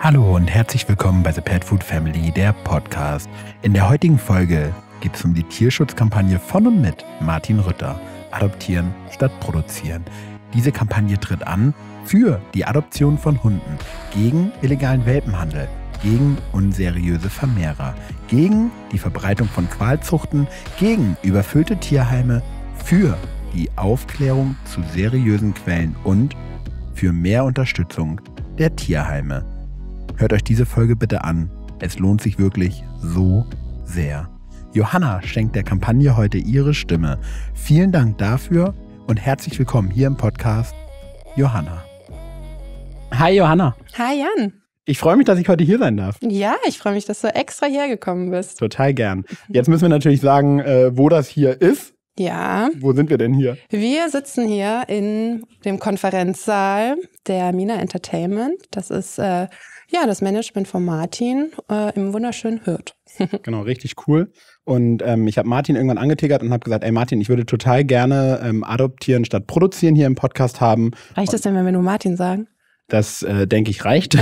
Hallo und herzlich willkommen bei The Pet Food Family, der Podcast. In der heutigen Folge geht es um die Tierschutzkampagne von und mit Martin Rütter. Adoptieren statt produzieren. Diese Kampagne tritt an für die Adoption von Hunden, gegen illegalen Welpenhandel, gegen unseriöse Vermehrer, gegen die Verbreitung von Qualzuchten, gegen überfüllte Tierheime, für die Aufklärung zu seriösen Quellen und für mehr Unterstützung der Tierheime. Hört euch diese Folge bitte an. Es lohnt sich wirklich so sehr. Johanna schenkt der Kampagne heute ihre Stimme. Vielen Dank dafür und herzlich willkommen hier im Podcast, Johanna. Hi Johanna. Hi Jan. Ich freue mich, dass ich heute hier sein darf. Ja, ich freue mich, dass du extra hergekommen bist. Total gern. Mhm. Jetzt müssen wir natürlich sagen, äh, wo das hier ist. Ja. Wo sind wir denn hier? Wir sitzen hier in dem Konferenzsaal der Mina Entertainment. Das ist äh, ja, das Management von Martin äh, im wunderschönen Hirt. genau, richtig cool. Und ähm, ich habe Martin irgendwann angetickert und habe gesagt, ey Martin, ich würde total gerne ähm, adoptieren statt produzieren hier im Podcast haben. Reicht das denn, wenn wir nur Martin sagen? Das äh, denke ich reicht.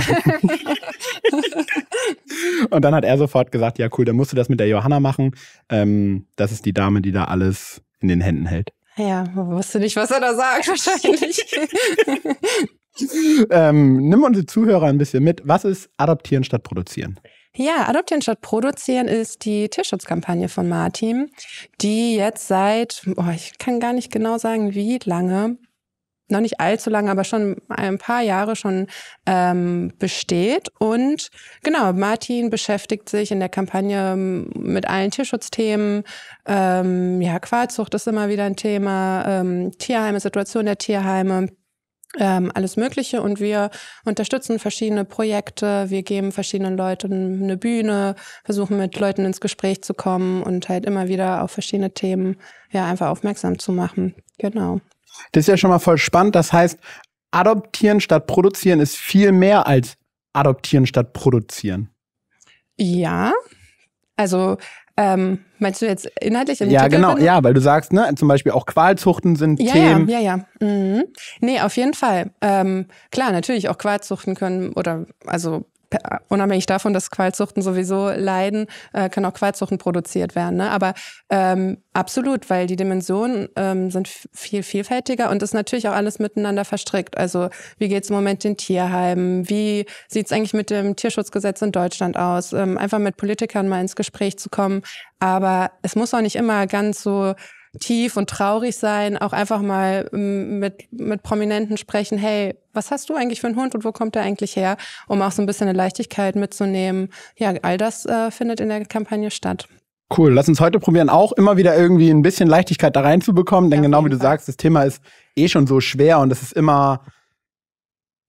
und dann hat er sofort gesagt, ja cool, dann musst du das mit der Johanna machen. Ähm, das ist die Dame, die da alles in den Händen hält. Ja, wusste nicht, was er da sagt wahrscheinlich. ähm, nimm unsere Zuhörer ein bisschen mit. Was ist Adoptieren statt Produzieren? Ja, Adoptieren statt Produzieren ist die Tierschutzkampagne von Martin, die jetzt seit, oh, ich kann gar nicht genau sagen, wie lange, noch nicht allzu lange, aber schon ein paar Jahre schon ähm, besteht. Und genau, Martin beschäftigt sich in der Kampagne ähm, mit allen Tierschutzthemen. Ähm, ja, Qualzucht ist immer wieder ein Thema, ähm, Tierheime, Situation der Tierheime ähm, alles Mögliche und wir unterstützen verschiedene Projekte, wir geben verschiedenen Leuten eine Bühne, versuchen mit Leuten ins Gespräch zu kommen und halt immer wieder auf verschiedene Themen ja einfach aufmerksam zu machen. Genau. Das ist ja schon mal voll spannend. Das heißt, adoptieren statt produzieren ist viel mehr als adoptieren statt produzieren. Ja, also ähm, meinst du jetzt inhaltlich im Ja, Titel genau, drin? ja, weil du sagst, ne, zum Beispiel auch Qualzuchten sind ja, Themen. Ja, ja, ja. Mhm. Nee, auf jeden Fall. Ähm, klar, natürlich auch Qualzuchten können oder also unabhängig davon, dass Qualzuchten sowieso leiden, äh, kann auch Qualzuchten produziert werden. Ne? Aber ähm, absolut, weil die Dimensionen ähm, sind viel vielfältiger und ist natürlich auch alles miteinander verstrickt. Also wie geht es im Moment den Tierheimen? Wie sieht es eigentlich mit dem Tierschutzgesetz in Deutschland aus? Ähm, einfach mit Politikern mal ins Gespräch zu kommen. Aber es muss auch nicht immer ganz so tief und traurig sein, auch einfach mal ähm, mit, mit Prominenten sprechen, hey, was hast du eigentlich für einen Hund und wo kommt der eigentlich her, um auch so ein bisschen eine Leichtigkeit mitzunehmen. Ja, all das äh, findet in der Kampagne statt. Cool, lass uns heute probieren, auch immer wieder irgendwie ein bisschen Leichtigkeit da reinzubekommen, denn ja, genau wie du Fall. sagst, das Thema ist eh schon so schwer und es ist immer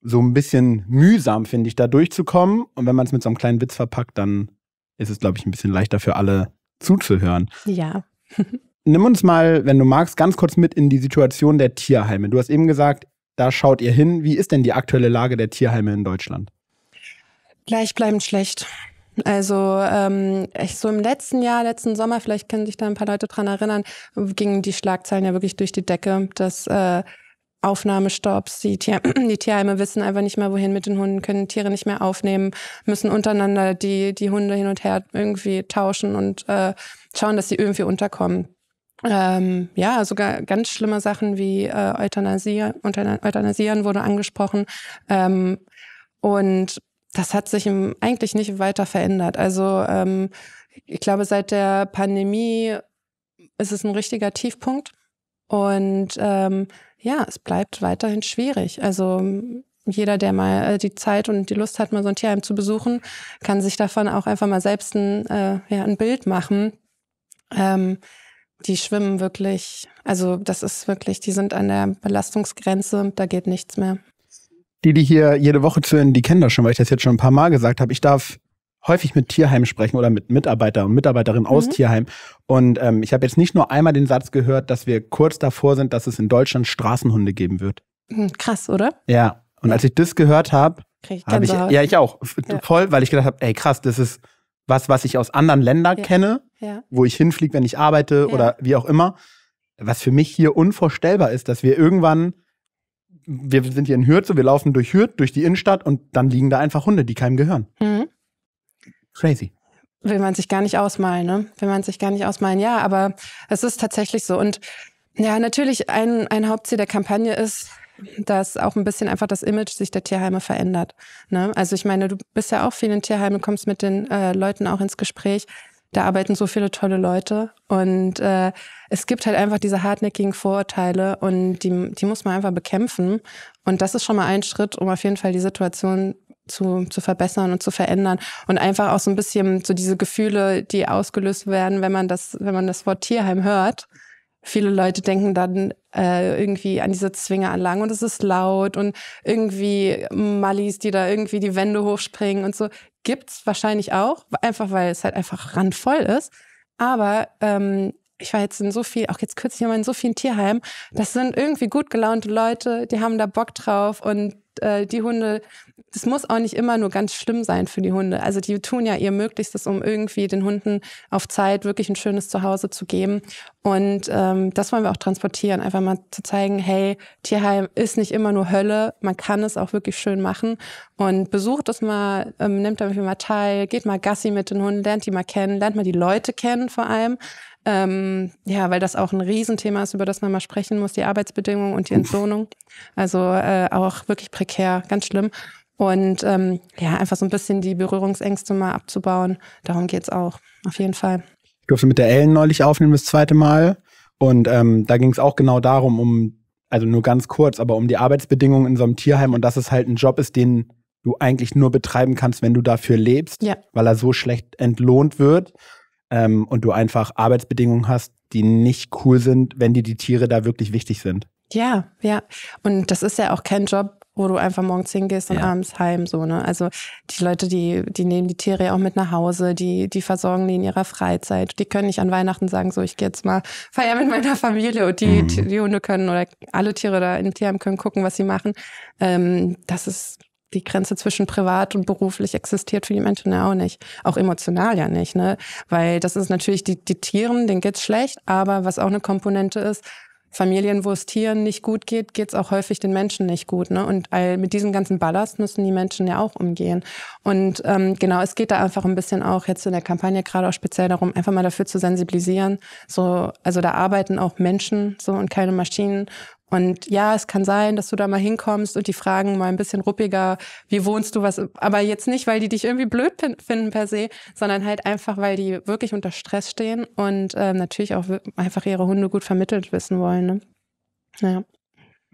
so ein bisschen mühsam, finde ich, da durchzukommen. Und wenn man es mit so einem kleinen Witz verpackt, dann ist es, glaube ich, ein bisschen leichter für alle zuzuhören. Ja. nimm uns mal, wenn du magst, ganz kurz mit in die Situation der Tierheime. Du hast eben gesagt, da schaut ihr hin. Wie ist denn die aktuelle Lage der Tierheime in Deutschland? Gleichbleibend schlecht. Also ähm, so im letzten Jahr, letzten Sommer, vielleicht können sich da ein paar Leute dran erinnern, gingen die Schlagzeilen ja wirklich durch die Decke, dass äh, Aufnahmestopps, die, Tier die Tierheime wissen einfach nicht mehr, wohin mit den Hunden, können Tiere nicht mehr aufnehmen, müssen untereinander die, die Hunde hin und her irgendwie tauschen und äh, schauen, dass sie irgendwie unterkommen. Ähm, ja, sogar ganz schlimme Sachen wie äh, Euthanasie, Euthanasieren wurde angesprochen. Ähm, und das hat sich im, eigentlich nicht weiter verändert. Also ähm, ich glaube, seit der Pandemie ist es ein richtiger Tiefpunkt. Und ähm, ja, es bleibt weiterhin schwierig. Also jeder, der mal äh, die Zeit und die Lust hat, mal so ein Tierheim zu besuchen, kann sich davon auch einfach mal selbst ein, äh, ja, ein Bild machen. Ähm, die schwimmen wirklich, also das ist wirklich, die sind an der Belastungsgrenze, da geht nichts mehr. Die, die hier jede Woche zuhören, die kennen das schon, weil ich das jetzt schon ein paar Mal gesagt habe. Ich darf häufig mit Tierheimen sprechen oder mit Mitarbeiter und Mitarbeiterinnen aus mhm. Tierheimen. Und ähm, ich habe jetzt nicht nur einmal den Satz gehört, dass wir kurz davor sind, dass es in Deutschland Straßenhunde geben wird. Hm, krass, oder? Ja. Und als ich das gehört habe, habe ich ja ich auch ja. voll, weil ich gedacht habe, ey krass, das ist was, was ich aus anderen Ländern ja. kenne ja. wo ich hinfliege, wenn ich arbeite ja. oder wie auch immer. Was für mich hier unvorstellbar ist, dass wir irgendwann, wir sind hier in Hürze, wir laufen durch Hürth, durch die Innenstadt und dann liegen da einfach Hunde, die keinem gehören. Mhm. Crazy will man sich gar nicht ausmalen, ne? Will man sich gar nicht ausmalen. Ja, aber es ist tatsächlich so. Und ja, natürlich, ein, ein Hauptziel der Kampagne ist, dass auch ein bisschen einfach das Image sich der Tierheime verändert. Ne? Also ich meine, du bist ja auch viel in Tierheimen, kommst mit den äh, Leuten auch ins Gespräch. Da arbeiten so viele tolle Leute und äh, es gibt halt einfach diese hartnäckigen Vorurteile und die, die muss man einfach bekämpfen. Und das ist schon mal ein Schritt, um auf jeden Fall die Situation zu, zu verbessern und zu verändern und einfach auch so ein bisschen so diese Gefühle, die ausgelöst werden, wenn man das, wenn man das Wort Tierheim hört, Viele Leute denken dann äh, irgendwie an diese Zwingeranlagen und es ist laut und irgendwie Mallis, die da irgendwie die Wände hochspringen und so. Gibt es wahrscheinlich auch, einfach weil es halt einfach randvoll ist. Aber ähm, ich war jetzt in so viel, auch jetzt kürzlich immer in so vielen Tierheimen, das sind irgendwie gut gelaunte Leute, die haben da Bock drauf und äh, die Hunde, das muss auch nicht immer nur ganz schlimm sein für die Hunde. Also die tun ja ihr Möglichstes, um irgendwie den Hunden auf Zeit wirklich ein schönes Zuhause zu geben. Und ähm, das wollen wir auch transportieren, einfach mal zu zeigen, hey, Tierheim ist nicht immer nur Hölle, man kann es auch wirklich schön machen. Und besucht es mal, ähm, nimmt damit mal teil, geht mal Gassi mit den Hunden, lernt die mal kennen, lernt mal die Leute kennen vor allem. Ähm, ja, weil das auch ein Riesenthema ist, über das man mal sprechen muss, die Arbeitsbedingungen und die Entlohnung. Also äh, auch wirklich prekär, ganz schlimm. Und ähm, ja, einfach so ein bisschen die Berührungsängste mal abzubauen. Darum geht es auch, auf jeden Fall. Ich durfte mit der Ellen neulich aufnehmen, das zweite Mal. Und ähm, da ging es auch genau darum, um, also nur ganz kurz, aber um die Arbeitsbedingungen in so einem Tierheim und dass es halt ein Job ist, den du eigentlich nur betreiben kannst, wenn du dafür lebst, ja. weil er so schlecht entlohnt wird ähm, und du einfach Arbeitsbedingungen hast, die nicht cool sind, wenn dir die Tiere da wirklich wichtig sind. Ja, ja. Und das ist ja auch kein Job, wo du einfach morgens hingehst und ja. abends heim, so, ne? Also die Leute, die, die nehmen die Tiere ja auch mit nach Hause, die, die versorgen die in ihrer Freizeit. Die können nicht an Weihnachten sagen, so, ich gehe jetzt mal feiern mit meiner Familie und die, mhm. die Hunde können oder alle Tiere da im Tierheim können gucken, was sie machen. Ähm, das ist die Grenze zwischen privat und beruflich existiert für die Menschen ja auch nicht. Auch emotional ja nicht, ne? Weil das ist natürlich, die, die Tieren, denen geht's schlecht, aber was auch eine Komponente ist, Familien, wo es Tieren nicht gut geht, geht's auch häufig den Menschen nicht gut. Ne? Und all, mit diesem ganzen Ballast müssen die Menschen ja auch umgehen. Und ähm, genau, es geht da einfach ein bisschen auch jetzt in der Kampagne gerade auch speziell darum, einfach mal dafür zu sensibilisieren. So, also da arbeiten auch Menschen so und keine Maschinen. Und ja, es kann sein, dass du da mal hinkommst und die fragen mal ein bisschen ruppiger, wie wohnst du, was, aber jetzt nicht, weil die dich irgendwie blöd finden per se, sondern halt einfach, weil die wirklich unter Stress stehen und ähm, natürlich auch einfach ihre Hunde gut vermittelt wissen wollen. Ne? Naja.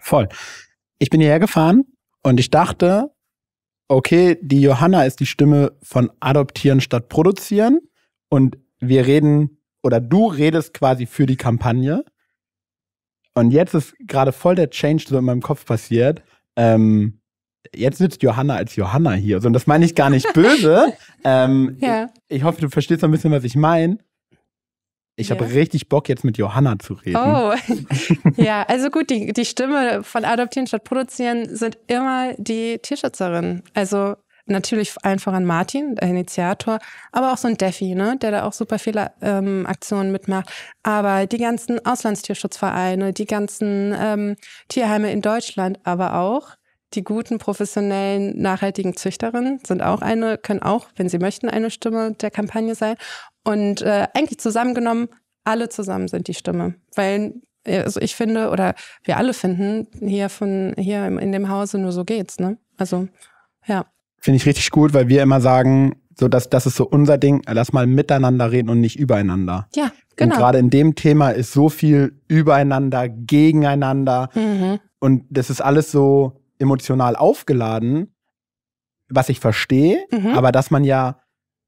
Voll. Ich bin hierher gefahren und ich dachte, okay, die Johanna ist die Stimme von adoptieren statt produzieren und wir reden oder du redest quasi für die Kampagne. Und jetzt ist gerade voll der Change so in meinem Kopf passiert. Ähm, jetzt sitzt Johanna als Johanna hier. Also, und das meine ich gar nicht böse. ähm, ja. ich, ich, hoffe, du verstehst so ein bisschen, was ich meine. Ich ja. habe richtig Bock, jetzt mit Johanna zu reden. Oh, ja, also gut, die, die Stimme von Adoptieren statt Produzieren sind immer die Tierschützerin. Also Natürlich einfach an Martin, der Initiator, aber auch so ein Defi, ne, der da auch super viele ähm, Aktionen mitmacht. Aber die ganzen Auslandstierschutzvereine, die ganzen ähm, Tierheime in Deutschland, aber auch die guten, professionellen, nachhaltigen Züchterinnen sind auch eine, können auch, wenn sie möchten, eine Stimme der Kampagne sein. Und äh, eigentlich zusammengenommen, alle zusammen sind die Stimme. Weil äh, also ich finde, oder wir alle finden, hier von hier in dem Hause nur so geht's, ne? Also, ja. Finde ich richtig gut, weil wir immer sagen, so dass das ist so unser Ding, lass mal miteinander reden und nicht übereinander. Ja, genau. Und gerade in dem Thema ist so viel übereinander, gegeneinander mhm. und das ist alles so emotional aufgeladen, was ich verstehe, mhm. aber dass man ja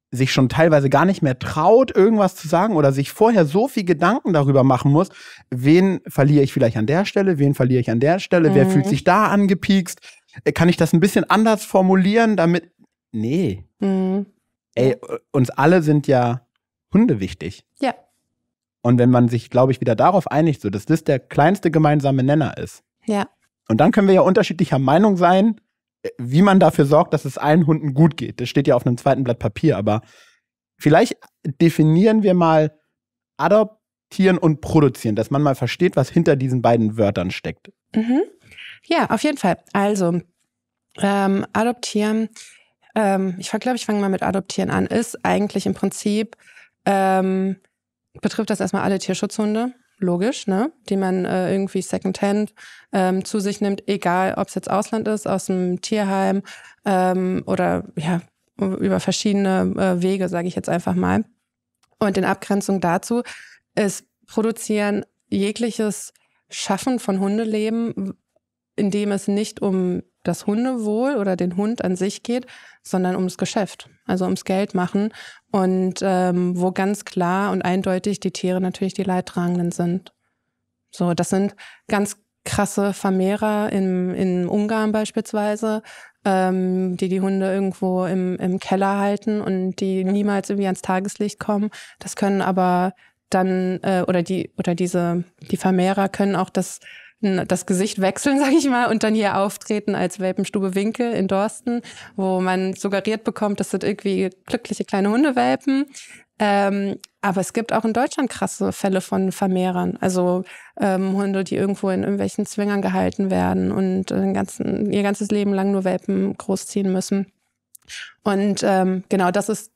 sich schon teilweise gar nicht mehr traut, irgendwas zu sagen oder sich vorher so viel Gedanken darüber machen muss, wen verliere ich vielleicht an der Stelle, wen verliere ich an der Stelle, mhm. wer fühlt mhm. sich da angepiekst, äh, kann ich das ein bisschen anders formulieren, damit. Nee. Mhm. Ey, äh, uns alle sind ja Hunde wichtig. Ja. Und wenn man sich, glaube ich, wieder darauf einigt, so dass das der kleinste gemeinsame Nenner ist. Ja. Und dann können wir ja unterschiedlicher Meinung sein, äh, wie man dafür sorgt, dass es allen Hunden gut geht. Das steht ja auf einem zweiten Blatt Papier, aber vielleicht definieren wir mal adoptieren und produzieren, dass man mal versteht, was hinter diesen beiden Wörtern steckt. Mhm. Ja, auf jeden Fall. Also, ähm, adoptieren, ähm, ich glaube, ich fange mal mit adoptieren an, ist eigentlich im Prinzip, ähm, betrifft das erstmal alle Tierschutzhunde, logisch, ne? die man äh, irgendwie secondhand ähm, zu sich nimmt, egal ob es jetzt Ausland ist, aus dem Tierheim ähm, oder ja, über verschiedene äh, Wege, sage ich jetzt einfach mal. Und in Abgrenzung dazu ist produzieren jegliches Schaffen von Hundeleben, in dem es nicht um das Hundewohl oder den Hund an sich geht, sondern ums Geschäft, also ums Geld machen und ähm, wo ganz klar und eindeutig die Tiere natürlich die Leidtragenden sind. So, das sind ganz krasse Vermehrer in, in Ungarn beispielsweise, ähm, die die Hunde irgendwo im, im Keller halten und die niemals irgendwie ans Tageslicht kommen. Das können aber dann äh, oder die oder diese die Vermehrer können auch das das Gesicht wechseln, sage ich mal, und dann hier auftreten als Welpenstube Winkel in Dorsten, wo man suggeriert bekommt, das sind irgendwie glückliche kleine Hundewelpen. Ähm, aber es gibt auch in Deutschland krasse Fälle von Vermehrern. Also ähm, Hunde, die irgendwo in irgendwelchen Zwingern gehalten werden und äh, ganzen, ihr ganzes Leben lang nur Welpen großziehen müssen. Und ähm, genau, das ist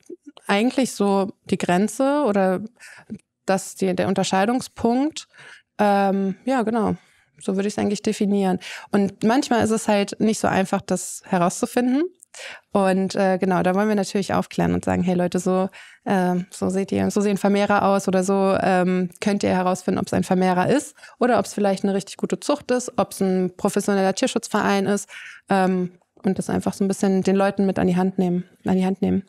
eigentlich so die Grenze oder das die, der Unterscheidungspunkt. Ähm, ja, genau. So würde ich es eigentlich definieren. Und manchmal ist es halt nicht so einfach, das herauszufinden. Und äh, genau, da wollen wir natürlich aufklären und sagen, hey Leute, so, äh, so seht ihr, so sehen Vermehrer aus oder so ähm, könnt ihr herausfinden, ob es ein Vermehrer ist oder ob es vielleicht eine richtig gute Zucht ist, ob es ein professioneller Tierschutzverein ist ähm, und das einfach so ein bisschen den Leuten mit an die Hand nehmen, an die Hand nehmen.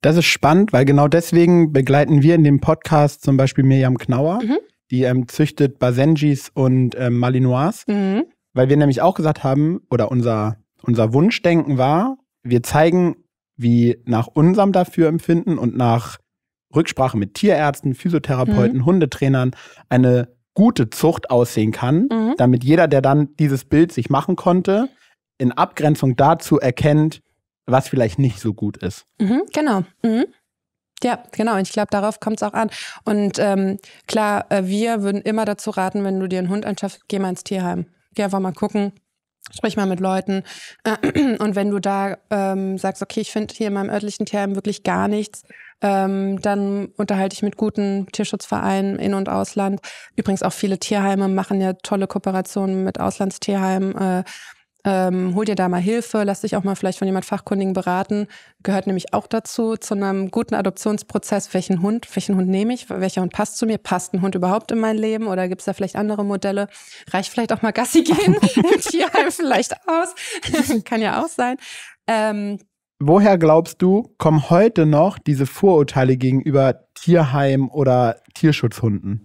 Das ist spannend, weil genau deswegen begleiten wir in dem Podcast zum Beispiel Mirjam Knauer. Mhm die ähm, züchtet Basenjis und ähm, Malinois, mhm. weil wir nämlich auch gesagt haben, oder unser, unser Wunschdenken war, wir zeigen, wie nach unserem Dafürempfinden und nach Rücksprache mit Tierärzten, Physiotherapeuten, mhm. Hundetrainern eine gute Zucht aussehen kann, mhm. damit jeder, der dann dieses Bild sich machen konnte, in Abgrenzung dazu erkennt, was vielleicht nicht so gut ist. Mhm, genau. Mhm. Ja, genau. Und ich glaube, darauf kommt es auch an. Und ähm, klar, äh, wir würden immer dazu raten, wenn du dir einen Hund anschaffst, geh mal ins Tierheim. Geh einfach mal gucken, Sprich mal mit Leuten. Und wenn du da ähm, sagst, okay, ich finde hier in meinem örtlichen Tierheim wirklich gar nichts, ähm, dann unterhalte ich mit guten Tierschutzvereinen in und ausland. Übrigens auch viele Tierheime machen ja tolle Kooperationen mit Auslandstierheimen. Äh, ähm, hol dir da mal Hilfe, lass dich auch mal vielleicht von jemand Fachkundigen beraten. Gehört nämlich auch dazu, zu einem guten Adoptionsprozess. Welchen Hund, welchen Hund nehme ich? Welcher Hund passt zu mir? Passt ein Hund überhaupt in mein Leben? Oder gibt es da vielleicht andere Modelle? Reicht vielleicht auch mal Gassi gehen im Tierheim vielleicht aus? Kann ja auch sein. Ähm, Woher glaubst du, kommen heute noch diese Vorurteile gegenüber Tierheim oder Tierschutzhunden?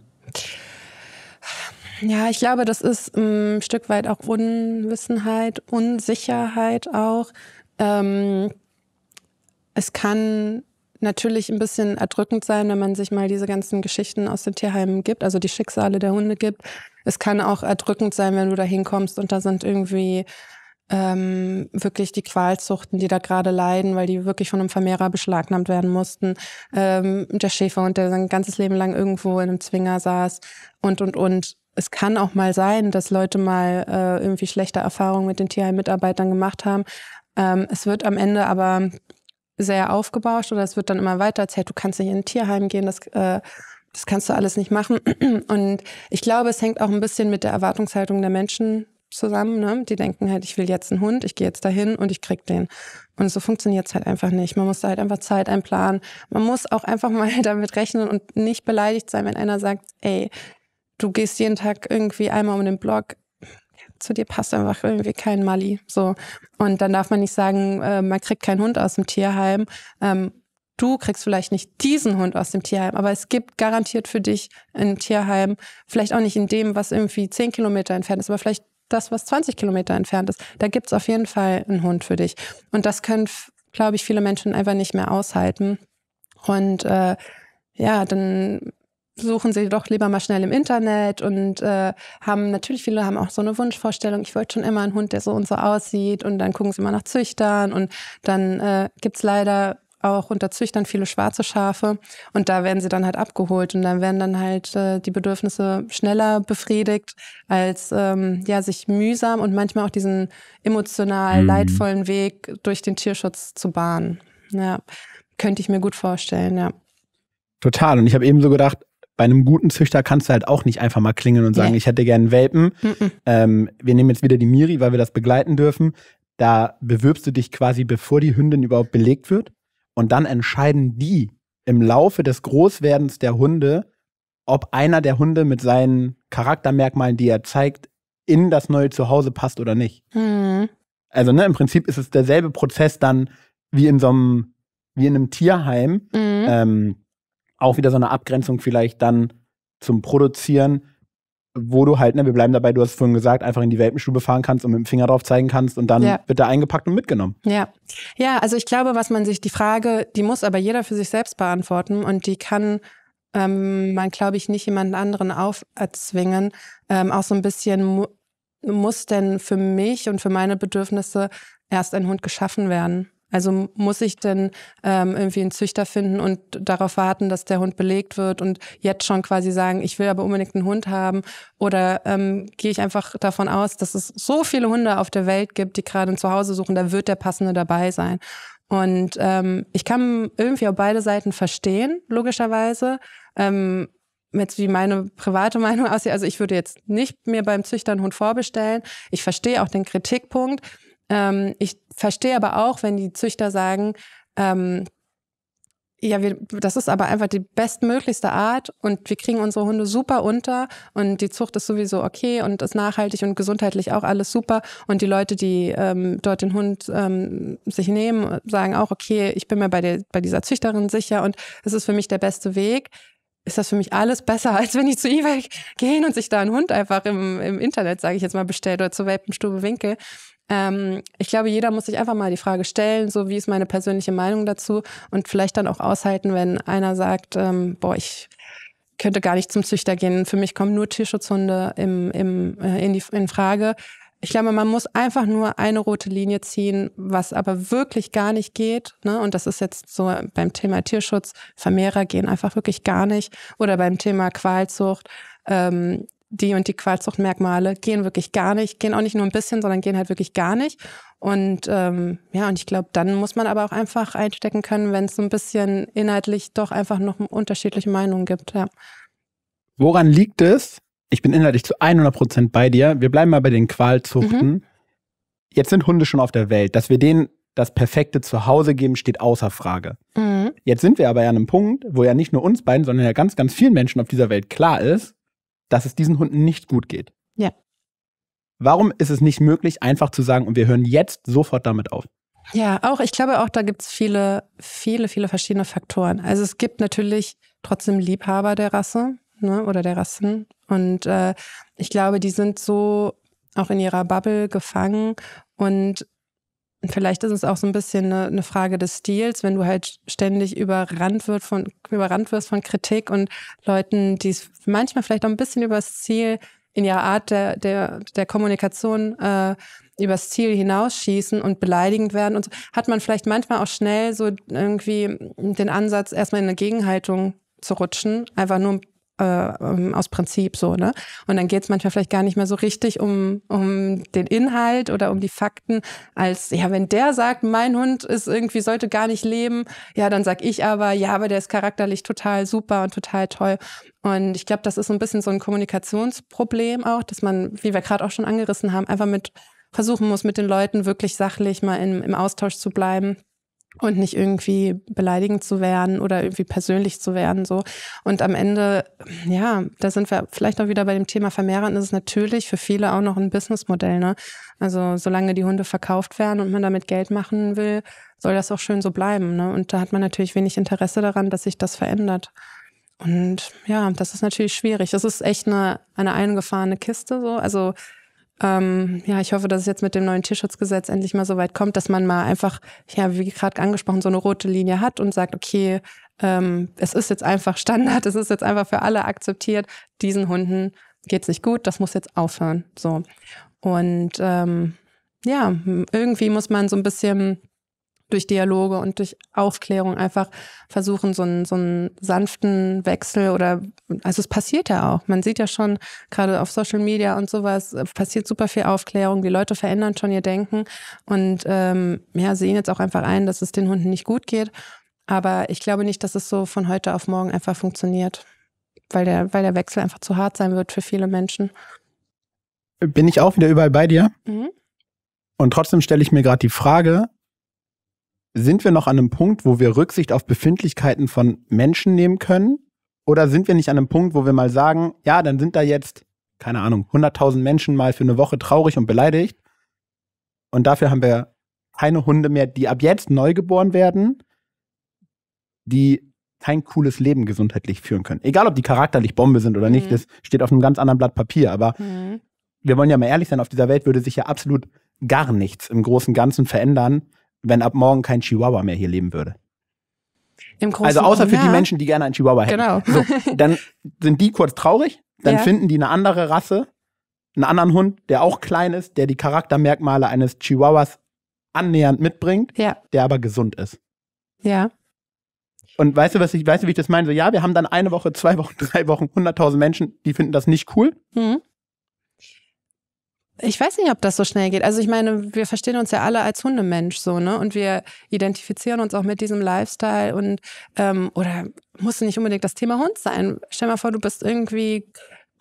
Ja, ich glaube, das ist mm, ein Stück weit auch Unwissenheit, Unsicherheit auch. Ähm, es kann natürlich ein bisschen erdrückend sein, wenn man sich mal diese ganzen Geschichten aus den Tierheimen gibt, also die Schicksale der Hunde gibt. Es kann auch erdrückend sein, wenn du da hinkommst und da sind irgendwie ähm, wirklich die Qualzuchten, die da gerade leiden, weil die wirklich von einem Vermehrer beschlagnahmt werden mussten. Ähm, der Schäfer und der sein ganzes Leben lang irgendwo in einem Zwinger saß und, und, und es kann auch mal sein, dass Leute mal äh, irgendwie schlechte Erfahrungen mit den tierheim mitarbeitern gemacht haben. Ähm, es wird am Ende aber sehr aufgebauscht oder es wird dann immer weiter erzählt, du kannst nicht in ein Tierheim gehen, das, äh, das kannst du alles nicht machen. Und ich glaube, es hängt auch ein bisschen mit der Erwartungshaltung der Menschen zusammen. Ne? Die denken halt, ich will jetzt einen Hund, ich gehe jetzt dahin und ich krieg den. Und so funktioniert es halt einfach nicht. Man muss da halt einfach Zeit einplanen. Man muss auch einfach mal damit rechnen und nicht beleidigt sein, wenn einer sagt, ey, du gehst jeden Tag irgendwie einmal um den Block, zu dir passt einfach irgendwie kein Mali. So. Und dann darf man nicht sagen, äh, man kriegt keinen Hund aus dem Tierheim. Ähm, du kriegst vielleicht nicht diesen Hund aus dem Tierheim, aber es gibt garantiert für dich ein Tierheim, vielleicht auch nicht in dem, was irgendwie zehn Kilometer entfernt ist, aber vielleicht das, was 20 Kilometer entfernt ist. Da gibt's auf jeden Fall einen Hund für dich. Und das können, glaube ich, viele Menschen einfach nicht mehr aushalten. Und äh, ja, dann suchen sie doch lieber mal schnell im Internet und äh, haben natürlich viele haben auch so eine Wunschvorstellung, ich wollte schon immer einen Hund, der so und so aussieht und dann gucken sie mal nach Züchtern und dann äh, gibt leider auch unter Züchtern viele schwarze Schafe und da werden sie dann halt abgeholt und dann werden dann halt äh, die Bedürfnisse schneller befriedigt, als ähm, ja, sich mühsam und manchmal auch diesen emotional mhm. leidvollen Weg durch den Tierschutz zu bahnen. Ja, könnte ich mir gut vorstellen, ja. Total. Und ich habe eben so gedacht, bei einem guten Züchter kannst du halt auch nicht einfach mal klingeln und sagen, nee. ich hätte gerne einen Welpen. Mhm. Ähm, wir nehmen jetzt wieder die Miri, weil wir das begleiten dürfen. Da bewirbst du dich quasi, bevor die Hündin überhaupt belegt wird. Und dann entscheiden die im Laufe des Großwerdens der Hunde, ob einer der Hunde mit seinen Charaktermerkmalen, die er zeigt, in das neue Zuhause passt oder nicht. Mhm. Also ne, im Prinzip ist es derselbe Prozess dann wie in so einem, wie in einem Tierheim. Mhm. Ähm, auch wieder so eine Abgrenzung vielleicht dann zum Produzieren, wo du halt, ne, wir bleiben dabei, du hast vorhin gesagt, einfach in die Welpenstube fahren kannst und mit dem Finger drauf zeigen kannst und dann ja. wird da eingepackt und mitgenommen. Ja. Ja, also ich glaube, was man sich, die Frage, die muss aber jeder für sich selbst beantworten und die kann ähm, man, glaube ich, nicht jemand anderen auferzwingen. Ähm, auch so ein bisschen mu muss denn für mich und für meine Bedürfnisse erst ein Hund geschaffen werden. Also muss ich denn ähm, irgendwie einen Züchter finden und darauf warten, dass der Hund belegt wird und jetzt schon quasi sagen, ich will aber unbedingt einen Hund haben? Oder ähm, gehe ich einfach davon aus, dass es so viele Hunde auf der Welt gibt, die gerade ein Zuhause suchen, da wird der passende dabei sein. Und ähm, ich kann irgendwie auf beide Seiten verstehen, logischerweise. Ähm, jetzt wie meine private Meinung aussieht, also ich würde jetzt nicht mir beim Züchter einen Hund vorbestellen. Ich verstehe auch den Kritikpunkt. Ähm, ich verstehe aber auch, wenn die Züchter sagen, ähm, ja, wir, das ist aber einfach die bestmöglichste Art und wir kriegen unsere Hunde super unter und die Zucht ist sowieso okay und ist nachhaltig und gesundheitlich auch alles super und die Leute, die ähm, dort den Hund ähm, sich nehmen, sagen auch, okay, ich bin mir bei, der, bei dieser Züchterin sicher und es ist für mich der beste Weg. Ist das für mich alles besser, als wenn ich zu eBay gehen und sich da einen Hund einfach im, im Internet, sage ich jetzt mal, bestellt oder zur Welpenstube Winkel. Ähm, ich glaube, jeder muss sich einfach mal die Frage stellen, so wie ist meine persönliche Meinung dazu und vielleicht dann auch aushalten, wenn einer sagt, ähm, boah, ich könnte gar nicht zum Züchter gehen. Für mich kommen nur Tierschutzhunde im, im, äh, in, die, in Frage. Ich glaube, man muss einfach nur eine rote Linie ziehen, was aber wirklich gar nicht geht. Ne? Und das ist jetzt so beim Thema Tierschutz. Vermehrer gehen einfach wirklich gar nicht. Oder beim Thema Qualzucht. Ähm, die und die Qualzuchtmerkmale gehen wirklich gar nicht, gehen auch nicht nur ein bisschen, sondern gehen halt wirklich gar nicht. Und ähm, ja, und ich glaube, dann muss man aber auch einfach einstecken können, wenn es so ein bisschen inhaltlich doch einfach noch unterschiedliche Meinungen gibt. Ja. Woran liegt es? Ich bin inhaltlich zu 100 Prozent bei dir. Wir bleiben mal bei den Qualzuchten. Mhm. Jetzt sind Hunde schon auf der Welt. Dass wir denen das perfekte Zuhause geben, steht außer Frage. Mhm. Jetzt sind wir aber ja an einem Punkt, wo ja nicht nur uns beiden, sondern ja ganz, ganz vielen Menschen auf dieser Welt klar ist, dass es diesen Hunden nicht gut geht. Ja. Warum ist es nicht möglich, einfach zu sagen, und wir hören jetzt sofort damit auf? Ja, auch, ich glaube auch, da gibt es viele, viele, viele verschiedene Faktoren. Also es gibt natürlich trotzdem Liebhaber der Rasse ne, oder der Rassen. Und äh, ich glaube, die sind so auch in ihrer Bubble gefangen und Vielleicht ist es auch so ein bisschen eine, eine, Frage des Stils, wenn du halt ständig überrannt, wird von, überrannt wirst von Kritik und Leuten, die es manchmal vielleicht auch ein bisschen übers Ziel in ihrer Art der, der, der Kommunikation äh, übers Ziel hinausschießen und beleidigend werden. Und so, hat man vielleicht manchmal auch schnell so irgendwie den Ansatz, erstmal in eine Gegenhaltung zu rutschen, einfach nur äh, ähm, aus Prinzip so, ne? Und dann geht es manchmal vielleicht gar nicht mehr so richtig um, um den Inhalt oder um die Fakten, als ja, wenn der sagt, mein Hund ist irgendwie, sollte gar nicht leben, ja, dann sag ich aber, ja, aber der ist charakterlich total super und total toll. Und ich glaube, das ist so ein bisschen so ein Kommunikationsproblem auch, dass man, wie wir gerade auch schon angerissen haben, einfach mit versuchen muss, mit den Leuten wirklich sachlich mal in, im Austausch zu bleiben und nicht irgendwie beleidigend zu werden oder irgendwie persönlich zu werden so und am Ende ja da sind wir vielleicht auch wieder bei dem Thema Vermehrern ist es natürlich für viele auch noch ein Businessmodell ne also solange die Hunde verkauft werden und man damit Geld machen will soll das auch schön so bleiben ne und da hat man natürlich wenig Interesse daran dass sich das verändert und ja das ist natürlich schwierig das ist echt eine eine eingefahrene Kiste so also ähm, ja, ich hoffe, dass es jetzt mit dem neuen Tierschutzgesetz endlich mal so weit kommt, dass man mal einfach, ja, wie gerade angesprochen, so eine rote Linie hat und sagt, okay, ähm, es ist jetzt einfach Standard, es ist jetzt einfach für alle akzeptiert, diesen Hunden geht's nicht gut, das muss jetzt aufhören. So. Und ähm, ja, irgendwie muss man so ein bisschen durch Dialoge und durch Aufklärung einfach versuchen, so einen, so einen sanften Wechsel oder, also es passiert ja auch. Man sieht ja schon, gerade auf Social Media und sowas, äh, passiert super viel Aufklärung. Die Leute verändern schon ihr Denken und ähm, ja, sehen jetzt auch einfach ein, dass es den Hunden nicht gut geht. Aber ich glaube nicht, dass es so von heute auf morgen einfach funktioniert, weil der, weil der Wechsel einfach zu hart sein wird für viele Menschen. Bin ich auch wieder überall bei dir? Mhm. Und trotzdem stelle ich mir gerade die Frage, sind wir noch an einem Punkt, wo wir Rücksicht auf Befindlichkeiten von Menschen nehmen können? Oder sind wir nicht an einem Punkt, wo wir mal sagen, ja, dann sind da jetzt, keine Ahnung, 100.000 Menschen mal für eine Woche traurig und beleidigt. Und dafür haben wir keine Hunde mehr, die ab jetzt neu geboren werden, die kein cooles Leben gesundheitlich führen können. Egal, ob die charakterlich Bombe sind oder mhm. nicht, das steht auf einem ganz anderen Blatt Papier. Aber mhm. wir wollen ja mal ehrlich sein, auf dieser Welt würde sich ja absolut gar nichts im großen Ganzen verändern, wenn ab morgen kein Chihuahua mehr hier leben würde. also außer für ja. die Menschen, die gerne einen Chihuahua hätten. Genau. So, dann sind die kurz traurig, dann ja. finden die eine andere Rasse, einen anderen Hund, der auch klein ist, der die Charaktermerkmale eines Chihuahuas annähernd mitbringt, ja. der aber gesund ist. Ja. Und weißt du, was ich, weißt du, wie ich das meine? So, ja, wir haben dann eine Woche, zwei Wochen, drei Wochen, 100.000 Menschen, die finden das nicht cool. Mhm ich weiß nicht, ob das so schnell geht. Also ich meine, wir verstehen uns ja alle als Hundemensch so, ne? Und wir identifizieren uns auch mit diesem Lifestyle und ähm, oder muss nicht unbedingt das Thema Hund sein. Stell mal vor, du bist irgendwie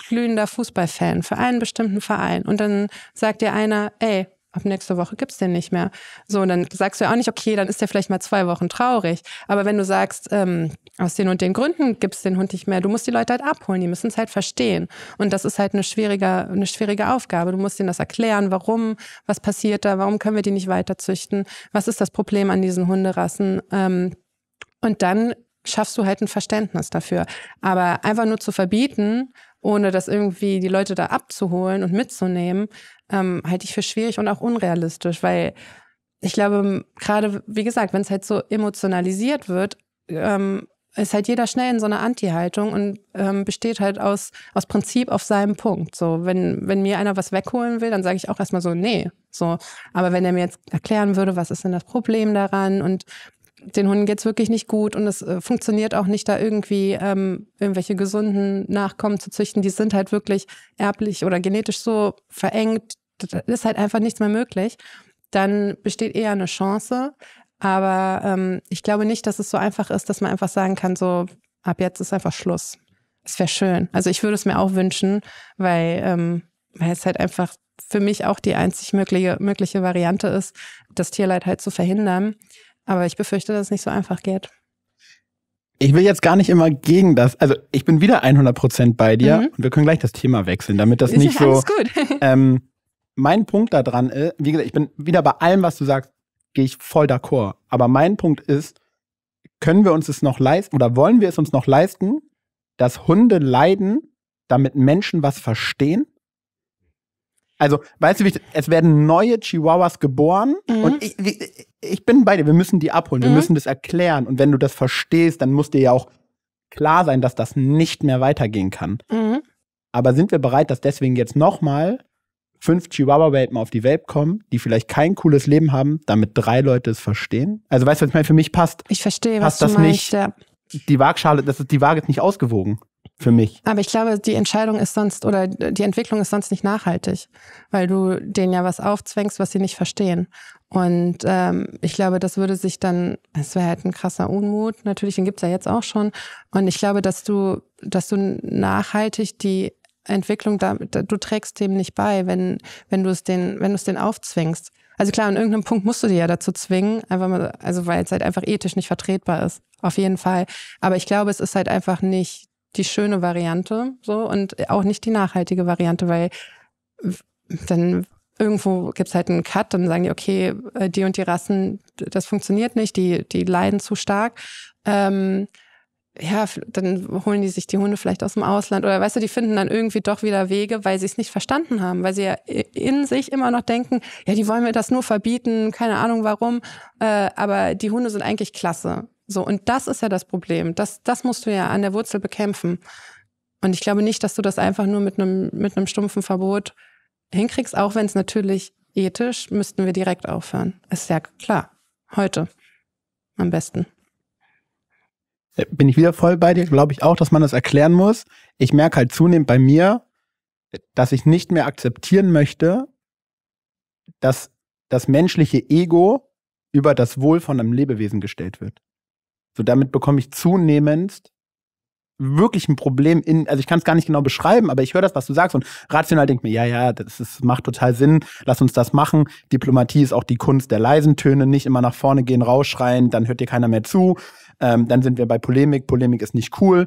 glühender Fußballfan für einen bestimmten Verein und dann sagt dir einer, ey, ab nächste Woche gibt's den nicht mehr. So, und dann sagst du ja auch nicht, okay, dann ist der vielleicht mal zwei Wochen traurig. Aber wenn du sagst, ähm, aus den und den Gründen gibt's den Hund nicht mehr, du musst die Leute halt abholen, die müssen es halt verstehen. Und das ist halt eine schwierige, eine schwierige Aufgabe. Du musst ihnen das erklären, warum, was passiert da, warum können wir die nicht weiter züchten, was ist das Problem an diesen Hunderassen. Ähm, und dann schaffst du halt ein Verständnis dafür. Aber einfach nur zu verbieten ohne das irgendwie die Leute da abzuholen und mitzunehmen, ähm, halte ich für schwierig und auch unrealistisch, weil ich glaube, gerade wie gesagt, wenn es halt so emotionalisiert wird, ähm, ist halt jeder schnell in so einer Anti-Haltung und ähm, besteht halt aus, aus Prinzip auf seinem Punkt. So, wenn, wenn mir einer was wegholen will, dann sage ich auch erstmal so, nee. So, aber wenn er mir jetzt erklären würde, was ist denn das Problem daran und den Hunden geht's wirklich nicht gut und es äh, funktioniert auch nicht, da irgendwie ähm, irgendwelche gesunden Nachkommen zu züchten. Die sind halt wirklich erblich oder genetisch so verengt, da ist halt einfach nichts mehr möglich. Dann besteht eher eine Chance. Aber ähm, ich glaube nicht, dass es so einfach ist, dass man einfach sagen kann, so ab jetzt ist einfach Schluss. Es wäre schön. Also ich würde es mir auch wünschen, weil, ähm, weil es halt einfach für mich auch die einzig mögliche, mögliche Variante ist, das Tierleid halt zu verhindern. Aber ich befürchte, dass es nicht so einfach geht. Ich will jetzt gar nicht immer gegen das. Also ich bin wieder 100% bei dir mhm. und wir können gleich das Thema wechseln, damit das ist nicht so. ähm, mein Punkt daran ist, wie gesagt, ich bin wieder bei allem, was du sagst, gehe ich voll d'accord. Aber mein Punkt ist, können wir uns es noch leisten oder wollen wir es uns noch leisten, dass Hunde leiden, damit Menschen was verstehen? Also, weißt du, es werden neue Chihuahuas geboren mhm. und ich, ich bin bei dir, wir müssen die abholen, mhm. wir müssen das erklären. Und wenn du das verstehst, dann muss dir ja auch klar sein, dass das nicht mehr weitergehen kann. Mhm. Aber sind wir bereit, dass deswegen jetzt nochmal fünf Chihuahua-Welpen auf die Welt kommen, die vielleicht kein cooles Leben haben, damit drei Leute es verstehen? Also weißt du, was ich meine? Für mich passt. Ich verstehe, passt was das meinst, nicht. Ja. Die Waagschale, das ist die Waage ist nicht ausgewogen für mich. Aber ich glaube, die Entscheidung ist sonst oder die Entwicklung ist sonst nicht nachhaltig, weil du denen ja was aufzwängst, was sie nicht verstehen. Und ähm, ich glaube, das würde sich dann, es wäre halt ein krasser Unmut, natürlich, den gibt's ja jetzt auch schon. Und ich glaube, dass du, dass du nachhaltig die Entwicklung, da, da, du trägst dem nicht bei, wenn, wenn du es den, wenn du es den aufzwängst. Also klar, an irgendeinem Punkt musst du dir ja dazu zwingen, einfach mal, also weil es halt einfach ethisch nicht vertretbar ist. Auf jeden Fall. Aber ich glaube, es ist halt einfach nicht die schöne Variante so und auch nicht die nachhaltige Variante, weil dann irgendwo gibt's halt einen Cut, dann sagen die, okay, äh, die und die Rassen, das funktioniert nicht, die, die leiden zu stark. Ähm, ja, dann holen die sich die Hunde vielleicht aus dem Ausland oder weißt du, die finden dann irgendwie doch wieder Wege, weil sie es nicht verstanden haben, weil sie ja in sich immer noch denken, ja, die wollen mir das nur verbieten, keine Ahnung warum, äh, aber die Hunde sind eigentlich klasse. So, und das ist ja das Problem. Das, das musst du ja an der Wurzel bekämpfen. Und ich glaube nicht, dass du das einfach nur mit einem, mit einem stumpfen Verbot hinkriegst, auch wenn es natürlich ethisch müssten wir direkt aufhören. Ist ja klar. Heute. Am besten. Äh, bin ich wieder voll bei dir? Glaube ich auch, dass man das erklären muss. Ich merke halt zunehmend bei mir, dass ich nicht mehr akzeptieren möchte, dass das menschliche Ego über das Wohl von einem Lebewesen gestellt wird. So, damit bekomme ich zunehmend wirklich ein Problem in, also ich kann es gar nicht genau beschreiben, aber ich höre das, was du sagst und rational denkt mir, ja, ja, das ist, macht total Sinn, lass uns das machen. Diplomatie ist auch die Kunst der leisen Töne, nicht immer nach vorne gehen, rausschreien, dann hört dir keiner mehr zu, ähm, dann sind wir bei Polemik, Polemik ist nicht cool.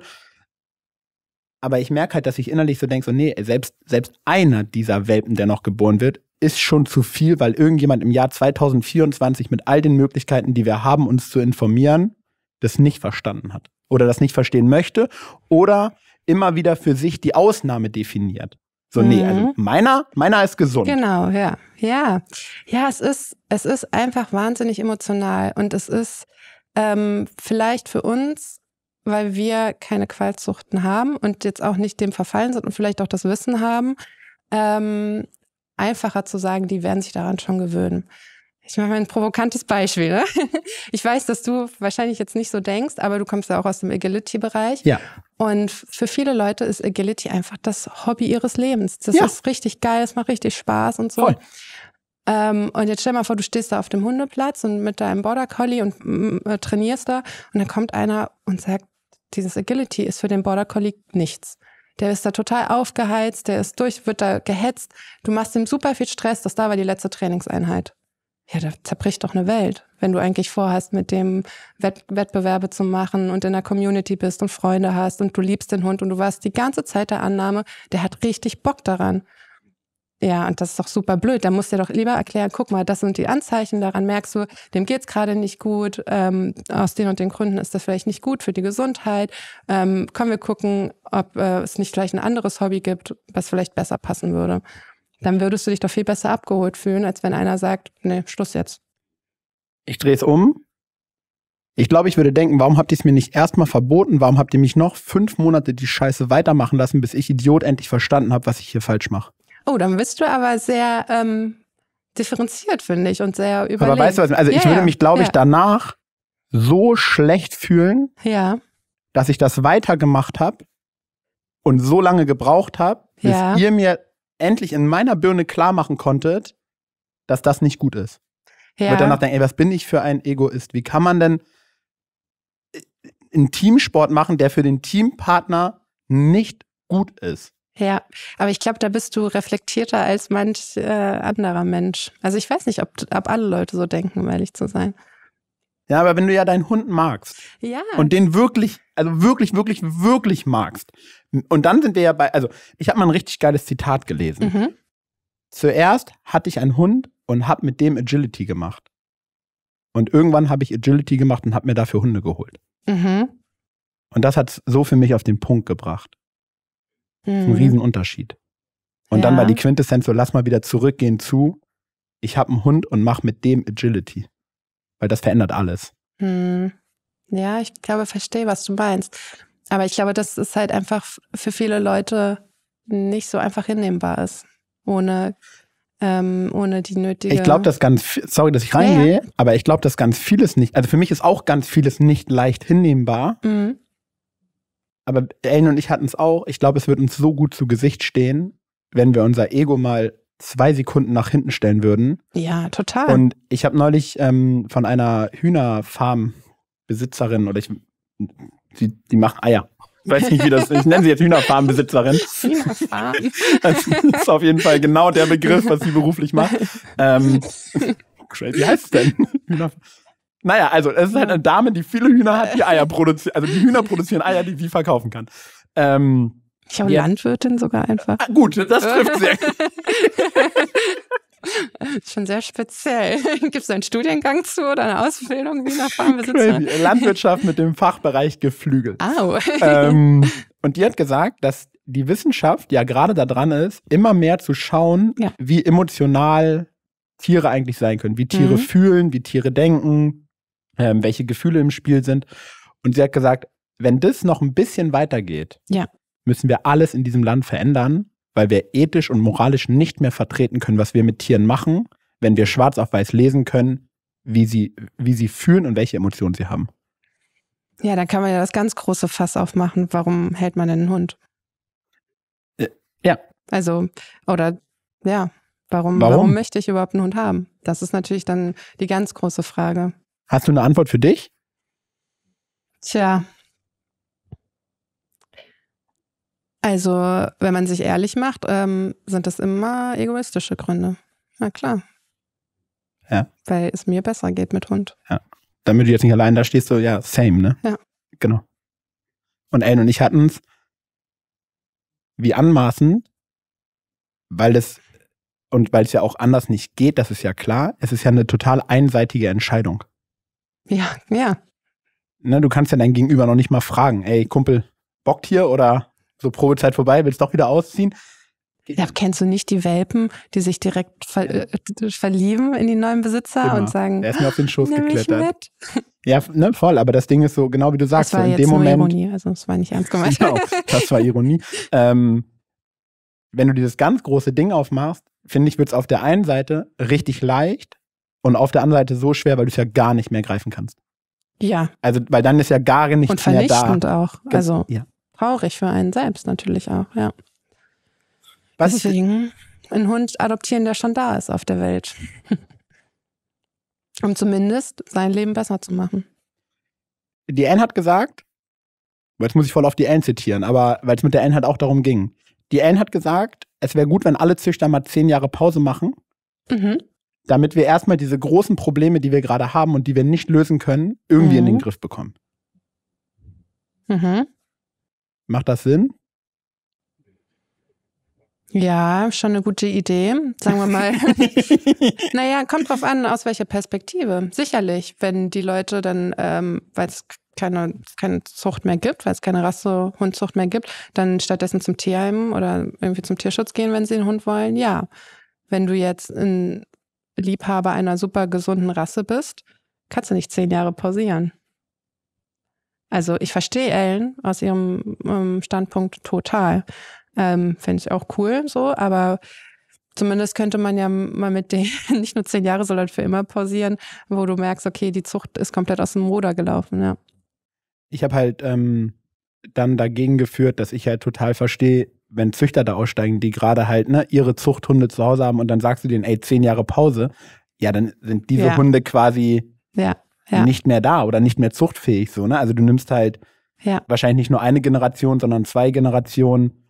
Aber ich merke halt, dass ich innerlich so denke, so nee, selbst, selbst einer dieser Welpen, der noch geboren wird, ist schon zu viel, weil irgendjemand im Jahr 2024 mit all den Möglichkeiten, die wir haben, uns zu informieren, das nicht verstanden hat oder das nicht verstehen möchte oder immer wieder für sich die Ausnahme definiert. So, nee, also mhm. also meiner, meiner ist gesund. Genau, ja. Ja. Ja, es ist, es ist einfach wahnsinnig emotional und es ist ähm, vielleicht für uns, weil wir keine Qualzuchten haben und jetzt auch nicht dem verfallen sind und vielleicht auch das Wissen haben, ähm, einfacher zu sagen, die werden sich daran schon gewöhnen. Ich mache ein provokantes Beispiel. Ne? Ich weiß, dass du wahrscheinlich jetzt nicht so denkst, aber du kommst ja auch aus dem Agility-Bereich. Ja. Und für viele Leute ist Agility einfach das Hobby ihres Lebens. Das ja. ist richtig geil, das macht richtig Spaß und so. Voll. Ähm, und jetzt stell mal vor, du stehst da auf dem Hundeplatz und mit deinem Border Collie und mm, äh, trainierst da und dann kommt einer und sagt, dieses Agility ist für den Border Collie nichts. Der ist da total aufgeheizt, der ist durch, wird da gehetzt. Du machst ihm super viel Stress, das da war die letzte Trainingseinheit ja, da zerbricht doch eine Welt, wenn du eigentlich vorhast, mit dem Wett Wettbewerbe zu machen und in der Community bist und Freunde hast und du liebst den Hund und du warst die ganze Zeit der Annahme, der hat richtig Bock daran. Ja, und das ist doch super blöd. Da musst du dir doch lieber erklären, guck mal, das sind die Anzeichen, daran merkst du, dem geht's gerade nicht gut, ähm, aus den und den Gründen ist das vielleicht nicht gut für die Gesundheit. Ähm, können wir gucken, ob äh, es nicht vielleicht ein anderes Hobby gibt, was vielleicht besser passen würde dann würdest du dich doch viel besser abgeholt fühlen, als wenn einer sagt, nee, Schluss jetzt. Ich drehe es um. Ich glaube, ich würde denken, warum habt ihr es mir nicht erstmal verboten? Warum habt ihr mich noch fünf Monate die Scheiße weitermachen lassen, bis ich Idiot endlich verstanden habe, was ich hier falsch mache? Oh, dann bist du aber sehr ähm, differenziert, finde ich, und sehr überlegt. Aber weißt du was? Also ja, ich würde mich, glaube ja. ich, danach so schlecht fühlen, ja. dass ich das weitergemacht habe und so lange gebraucht habe, bis ihr mir endlich in meiner Birne klar machen konntet, dass das nicht gut ist. Ja. Und danach denken, ey, was bin ich für ein Egoist? Wie kann man denn äh, einen Teamsport machen, der für den Teampartner nicht gut ist? Ja, aber ich glaube, da bist du reflektierter als manch äh, anderer Mensch. Also ich weiß nicht, ob, ob alle Leute so denken, um ehrlich zu sein. Ja, aber wenn du ja deinen Hund magst ja. und den wirklich, also wirklich, wirklich, wirklich magst und dann sind wir ja bei, also ich habe mal ein richtig geiles Zitat gelesen. Mhm. Zuerst hatte ich einen Hund und habe mit dem Agility gemacht. Und irgendwann habe ich Agility gemacht und habe mir dafür Hunde geholt. Mhm. Und das hat es so für mich auf den Punkt gebracht. Mhm. Das ist ein mhm. Riesenunterschied. Und ja. dann war die Quintessenz so, lass mal wieder zurückgehen zu, ich habe einen Hund und mache mit dem Agility. Weil das verändert alles. Mhm. Ja, ich glaube, ich verstehe, was du meinst. Aber ich glaube, dass es halt einfach für viele Leute nicht so einfach hinnehmbar ist, ohne, ähm, ohne die nötige. Ich glaube, dass ganz, sorry, dass ich reingehe, ja, ja. aber ich glaube, dass ganz vieles nicht, also für mich ist auch ganz vieles nicht leicht hinnehmbar. Mhm. Aber Ellen und ich hatten es auch. Ich glaube, es wird uns so gut zu Gesicht stehen, wenn wir unser Ego mal zwei Sekunden nach hinten stellen würden. Ja, total. Und ich habe neulich ähm, von einer Hühnerfarmbesitzerin oder ich die, die machen Eier. Ich weiß nicht, wie das Ich nenne sie jetzt Hühnerfarmbesitzerin. Hühnerfarm. Das ist auf jeden Fall genau der Begriff, was sie beruflich macht. Ähm, crazy heißt es denn? Hühnerfarm. Naja, also es ist halt eine Dame, die viele Hühner hat, die Eier produziert. Also die Hühner produzieren Eier, die sie verkaufen kann. Ähm, ich habe ja. Landwirtin sogar einfach. Ah, gut, das trifft sehr. gut. Schon sehr speziell. Gibt es einen Studiengang zu oder eine Ausbildung? Wie erfahren Landwirtschaft mit dem Fachbereich Geflügel. Au. Ähm, und die hat gesagt, dass die Wissenschaft ja gerade daran ist, immer mehr zu schauen, ja. wie emotional Tiere eigentlich sein können, wie Tiere mhm. fühlen, wie Tiere denken, ähm, welche Gefühle im Spiel sind. Und sie hat gesagt, wenn das noch ein bisschen weitergeht, ja. müssen wir alles in diesem Land verändern, weil wir ethisch und moralisch nicht mehr vertreten können, was wir mit Tieren machen, wenn wir schwarz auf weiß lesen können, wie sie, wie sie fühlen und welche Emotionen sie haben. Ja, dann kann man ja das ganz große Fass aufmachen. Warum hält man einen Hund? Äh, ja. Also, oder ja, warum, warum? warum möchte ich überhaupt einen Hund haben? Das ist natürlich dann die ganz große Frage. Hast du eine Antwort für dich? Tja, Also, wenn man sich ehrlich macht, ähm, sind das immer egoistische Gründe. Na klar. Ja. Weil es mir besser geht mit Hund. Ja. Damit du jetzt nicht allein da stehst, so, ja, same, ne? Ja. Genau. Und Ellen und ich hatten es wie anmaßend, weil das und weil es ja auch anders nicht geht, das ist ja klar, es ist ja eine total einseitige Entscheidung. Ja, ja. Ne, du kannst ja dein Gegenüber noch nicht mal fragen, ey, Kumpel, bockt hier oder so Probezeit vorbei, willst doch wieder ausziehen. Ja, kennst du nicht die Welpen, die sich direkt ver äh, verlieben in die neuen Besitzer genau. und sagen, er ist mir auf den Schoß ah, geklettert. Ja, ne, voll, aber das Ding ist so, genau wie du sagst, das war so in jetzt dem nur Moment. Ironie, also das war nicht ernst gemeint. Genau, das war Ironie. ähm, wenn du dieses ganz große Ding aufmachst, finde ich, wird es auf der einen Seite richtig leicht und auf der anderen Seite so schwer, weil du es ja gar nicht mehr greifen kannst. Ja. Also, weil dann ist ja gar nichts mehr da. Und vernichtend auch. Also, ja traurig für einen selbst natürlich auch, ja. Was Deswegen einen Hund adoptieren, der schon da ist auf der Welt. um zumindest sein Leben besser zu machen. Die Anne hat gesagt, jetzt muss ich voll auf die Anne zitieren, aber weil es mit der Anne halt auch darum ging. Die Anne hat gesagt, es wäre gut, wenn alle Züchter mal zehn Jahre Pause machen, mhm. damit wir erstmal diese großen Probleme, die wir gerade haben und die wir nicht lösen können, irgendwie mhm. in den mhm. Griff bekommen. Mhm. Macht das Sinn? Ja, schon eine gute Idee, sagen wir mal. naja, kommt drauf an, aus welcher Perspektive. Sicherlich, wenn die Leute dann, ähm, weil es keine, keine Zucht mehr gibt, weil es keine Rasse Hundzucht mehr gibt, dann stattdessen zum Tierheim oder irgendwie zum Tierschutz gehen, wenn sie einen Hund wollen. Ja, wenn du jetzt ein Liebhaber einer super gesunden Rasse bist, kannst du nicht zehn Jahre pausieren. Also ich verstehe Ellen aus ihrem ähm, Standpunkt total. Ähm, Finde ich auch cool so, aber zumindest könnte man ja mal mit denen nicht nur zehn Jahre, sondern für immer pausieren, wo du merkst, okay, die Zucht ist komplett aus dem Ruder gelaufen, ja. Ich habe halt ähm, dann dagegen geführt, dass ich halt total verstehe, wenn Züchter da aussteigen, die gerade halt ne, ihre Zuchthunde zu Hause haben und dann sagst du denen, ey, zehn Jahre Pause, ja, dann sind diese ja. Hunde quasi ja ja. nicht mehr da oder nicht mehr zuchtfähig. So, ne? Also du nimmst halt ja. wahrscheinlich nicht nur eine Generation, sondern zwei Generationen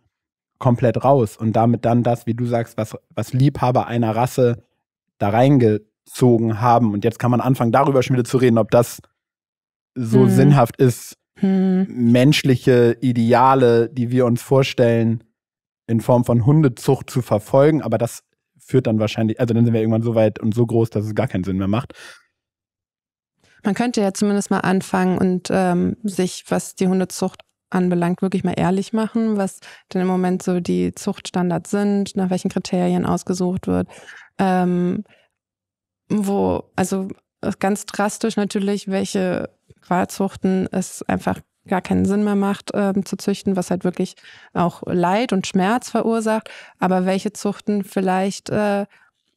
komplett raus und damit dann das, wie du sagst, was, was Liebhaber einer Rasse da reingezogen haben. Und jetzt kann man anfangen, darüber schon wieder zu reden, ob das so hm. sinnhaft ist, hm. menschliche Ideale, die wir uns vorstellen, in Form von Hundezucht zu verfolgen. Aber das führt dann wahrscheinlich, also dann sind wir irgendwann so weit und so groß, dass es gar keinen Sinn mehr macht. Man könnte ja zumindest mal anfangen und ähm, sich, was die Hundezucht anbelangt, wirklich mal ehrlich machen, was denn im Moment so die Zuchtstandards sind, nach welchen Kriterien ausgesucht wird. Ähm, wo, also äh, ganz drastisch natürlich, welche Qualzuchten es einfach gar keinen Sinn mehr macht ähm, zu züchten, was halt wirklich auch Leid und Schmerz verursacht, aber welche Zuchten vielleicht äh,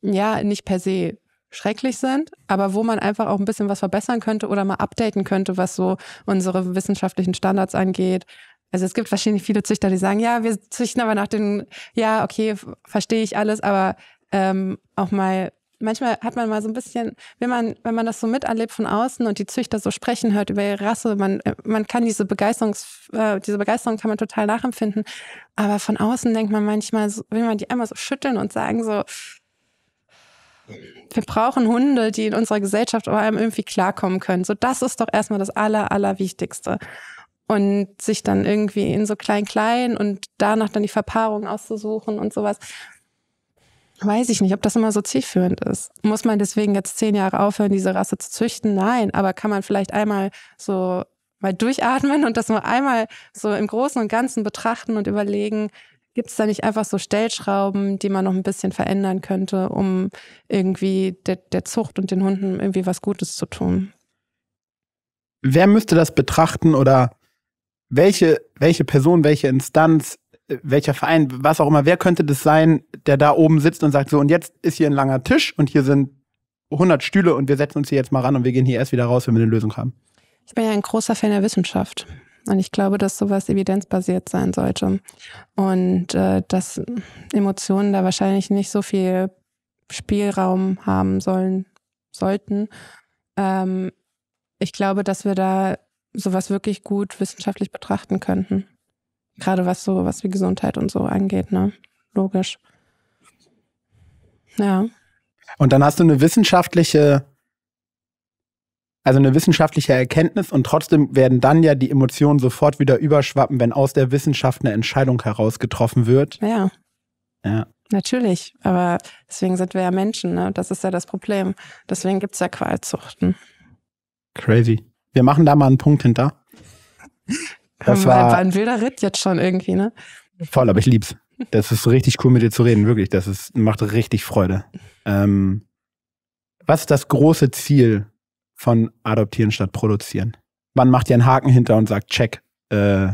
ja nicht per se schrecklich sind, aber wo man einfach auch ein bisschen was verbessern könnte oder mal updaten könnte, was so unsere wissenschaftlichen Standards angeht. Also es gibt wahrscheinlich viele Züchter, die sagen, ja, wir züchten aber nach den, ja, okay, verstehe ich alles, aber ähm, auch mal manchmal hat man mal so ein bisschen, wenn man, wenn man das so miterlebt von außen und die Züchter so sprechen hört über ihre Rasse, man, äh, man kann diese Begeisterungs, äh, diese Begeisterung kann man total nachempfinden. Aber von außen denkt man manchmal, so, will man die einmal so schütteln und sagen so, wir brauchen Hunde, die in unserer Gesellschaft vor allem irgendwie klarkommen können. So, das ist doch erstmal das Aller, Allerwichtigste. Und sich dann irgendwie in so klein-klein und danach dann die Verpaarung auszusuchen und sowas. Weiß ich nicht, ob das immer so zielführend ist. Muss man deswegen jetzt zehn Jahre aufhören, diese Rasse zu züchten? Nein, aber kann man vielleicht einmal so mal durchatmen und das nur einmal so im Großen und Ganzen betrachten und überlegen, Gibt es da nicht einfach so Stellschrauben, die man noch ein bisschen verändern könnte, um irgendwie der, der Zucht und den Hunden irgendwie was Gutes zu tun? Wer müsste das betrachten oder welche, welche Person, welche Instanz, äh, welcher Verein, was auch immer, wer könnte das sein, der da oben sitzt und sagt, so und jetzt ist hier ein langer Tisch und hier sind 100 Stühle und wir setzen uns hier jetzt mal ran und wir gehen hier erst wieder raus, wenn wir eine Lösung haben? Ich bin ja ein großer Fan der Wissenschaft. Und ich glaube, dass sowas evidenzbasiert sein sollte. Und äh, dass Emotionen da wahrscheinlich nicht so viel Spielraum haben sollen, sollten. Ähm, ich glaube, dass wir da sowas wirklich gut wissenschaftlich betrachten könnten. Gerade was so, was wie Gesundheit und so angeht, ne? Logisch. Ja. Und dann hast du eine wissenschaftliche also eine wissenschaftliche Erkenntnis und trotzdem werden dann ja die Emotionen sofort wieder überschwappen, wenn aus der Wissenschaft eine Entscheidung heraus getroffen wird. Ja. Ja. Natürlich, aber deswegen sind wir ja Menschen, ne? Das ist ja das Problem. Deswegen gibt es ja Qualzuchten. Crazy. Wir machen da mal einen Punkt hinter. Das war, war ein wilder Ritt jetzt schon irgendwie, ne? Voll, aber ich lieb's. Das ist richtig cool, mit dir zu reden, wirklich. Das ist, macht richtig Freude. Ähm, was ist das große Ziel von adoptieren statt produzieren? Man macht ja einen Haken hinter und sagt, check, äh,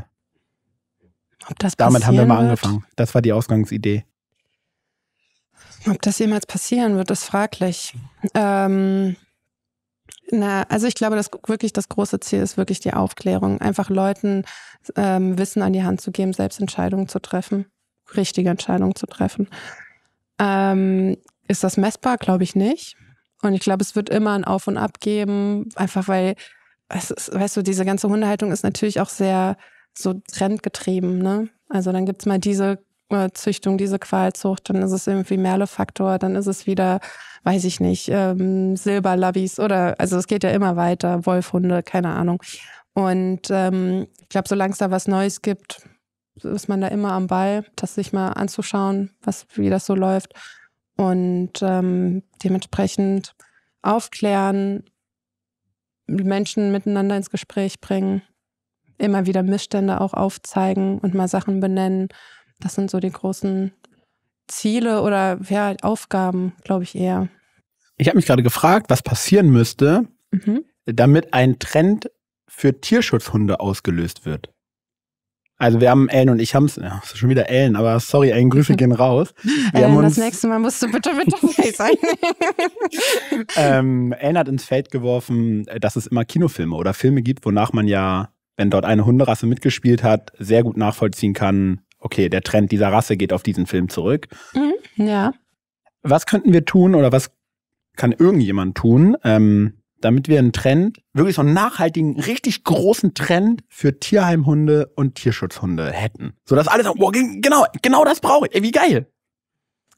damit haben wir mal angefangen. Das war die Ausgangsidee. Ob das jemals passieren wird, ist fraglich. Ähm, na, also ich glaube, dass wirklich das große Ziel ist wirklich die Aufklärung. Einfach Leuten ähm, Wissen an die Hand zu geben, selbst Entscheidungen zu treffen, richtige Entscheidungen zu treffen. Ähm, ist das messbar? Glaube ich nicht. Und ich glaube, es wird immer ein Auf und Ab geben, einfach weil, ist, weißt du, diese ganze Hundehaltung ist natürlich auch sehr so trendgetrieben. Ne? Also dann gibt es mal diese äh, Züchtung, diese Qualzucht, dann ist es irgendwie Merle-Faktor, dann ist es wieder, weiß ich nicht, ähm, Silberlabis oder, also es geht ja immer weiter, Wolfhunde, keine Ahnung. Und ähm, ich glaube, solange es da was Neues gibt, ist man da immer am Ball, das sich mal anzuschauen, was, wie das so läuft und ähm, dementsprechend aufklären, Menschen miteinander ins Gespräch bringen, immer wieder Missstände auch aufzeigen und mal Sachen benennen. Das sind so die großen Ziele oder ja, Aufgaben, glaube ich eher. Ich habe mich gerade gefragt, was passieren müsste, mhm. damit ein Trend für Tierschutzhunde ausgelöst wird. Also wir haben Ellen und ich haben es, ja, schon wieder Ellen, aber sorry, Ellen, Grüße gehen raus. Wir Ellen, uns, das nächste Mal musst du bitte mit Face einnehmen. ähm, Ellen hat ins Feld geworfen, äh, dass es immer Kinofilme oder Filme gibt, wonach man ja, wenn dort eine Hunderasse mitgespielt hat, sehr gut nachvollziehen kann, okay, der Trend dieser Rasse geht auf diesen Film zurück. Mhm, ja. Was könnten wir tun oder was kann irgendjemand tun, ähm, damit wir einen Trend, wirklich so einen nachhaltigen, richtig großen Trend für Tierheimhunde und Tierschutzhunde hätten. Sodass alle sagen, boah, genau, genau das brauche ich. Ey, wie geil.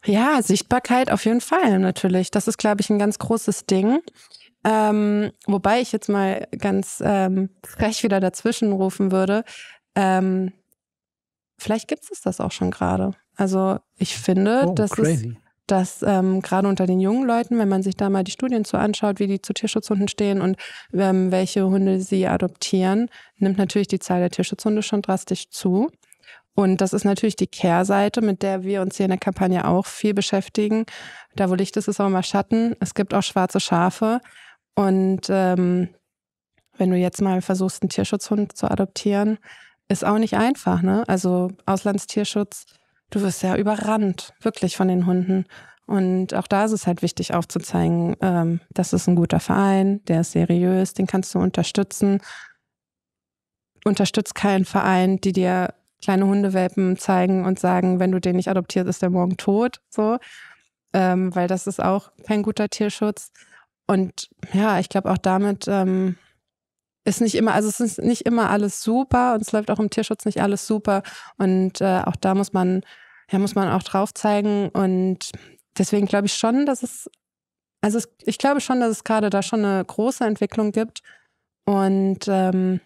Ja, Sichtbarkeit auf jeden Fall natürlich. Das ist, glaube ich, ein ganz großes Ding. Ähm, wobei ich jetzt mal ganz ähm, frech wieder dazwischen rufen würde. Ähm, vielleicht gibt es das auch schon gerade. Also ich finde, oh, das crazy. ist dass ähm, gerade unter den jungen Leuten, wenn man sich da mal die Studien zu anschaut, wie die zu Tierschutzhunden stehen und ähm, welche Hunde sie adoptieren, nimmt natürlich die Zahl der Tierschutzhunde schon drastisch zu. Und das ist natürlich die Kehrseite, mit der wir uns hier in der Kampagne auch viel beschäftigen. Da wo Licht ist, ist auch immer Schatten. Es gibt auch schwarze Schafe. Und ähm, wenn du jetzt mal versuchst, einen Tierschutzhund zu adoptieren, ist auch nicht einfach. Ne? Also Auslandstierschutz du wirst ja überrannt, wirklich von den Hunden. Und auch da ist es halt wichtig aufzuzeigen, ähm, das ist ein guter Verein, der ist seriös, den kannst du unterstützen. Unterstützt keinen Verein, die dir kleine Hundewelpen zeigen und sagen, wenn du den nicht adoptierst, ist der morgen tot. So, ähm, weil das ist auch kein guter Tierschutz. Und ja, ich glaube, auch damit ähm, ist nicht immer, also es ist nicht immer alles super und es läuft auch im Tierschutz nicht alles super. Und äh, auch da muss man, ja, muss man auch drauf zeigen. Und deswegen glaube ich schon, dass es, also es, ich glaube schon, dass es gerade da schon eine große Entwicklung gibt. Und ähm,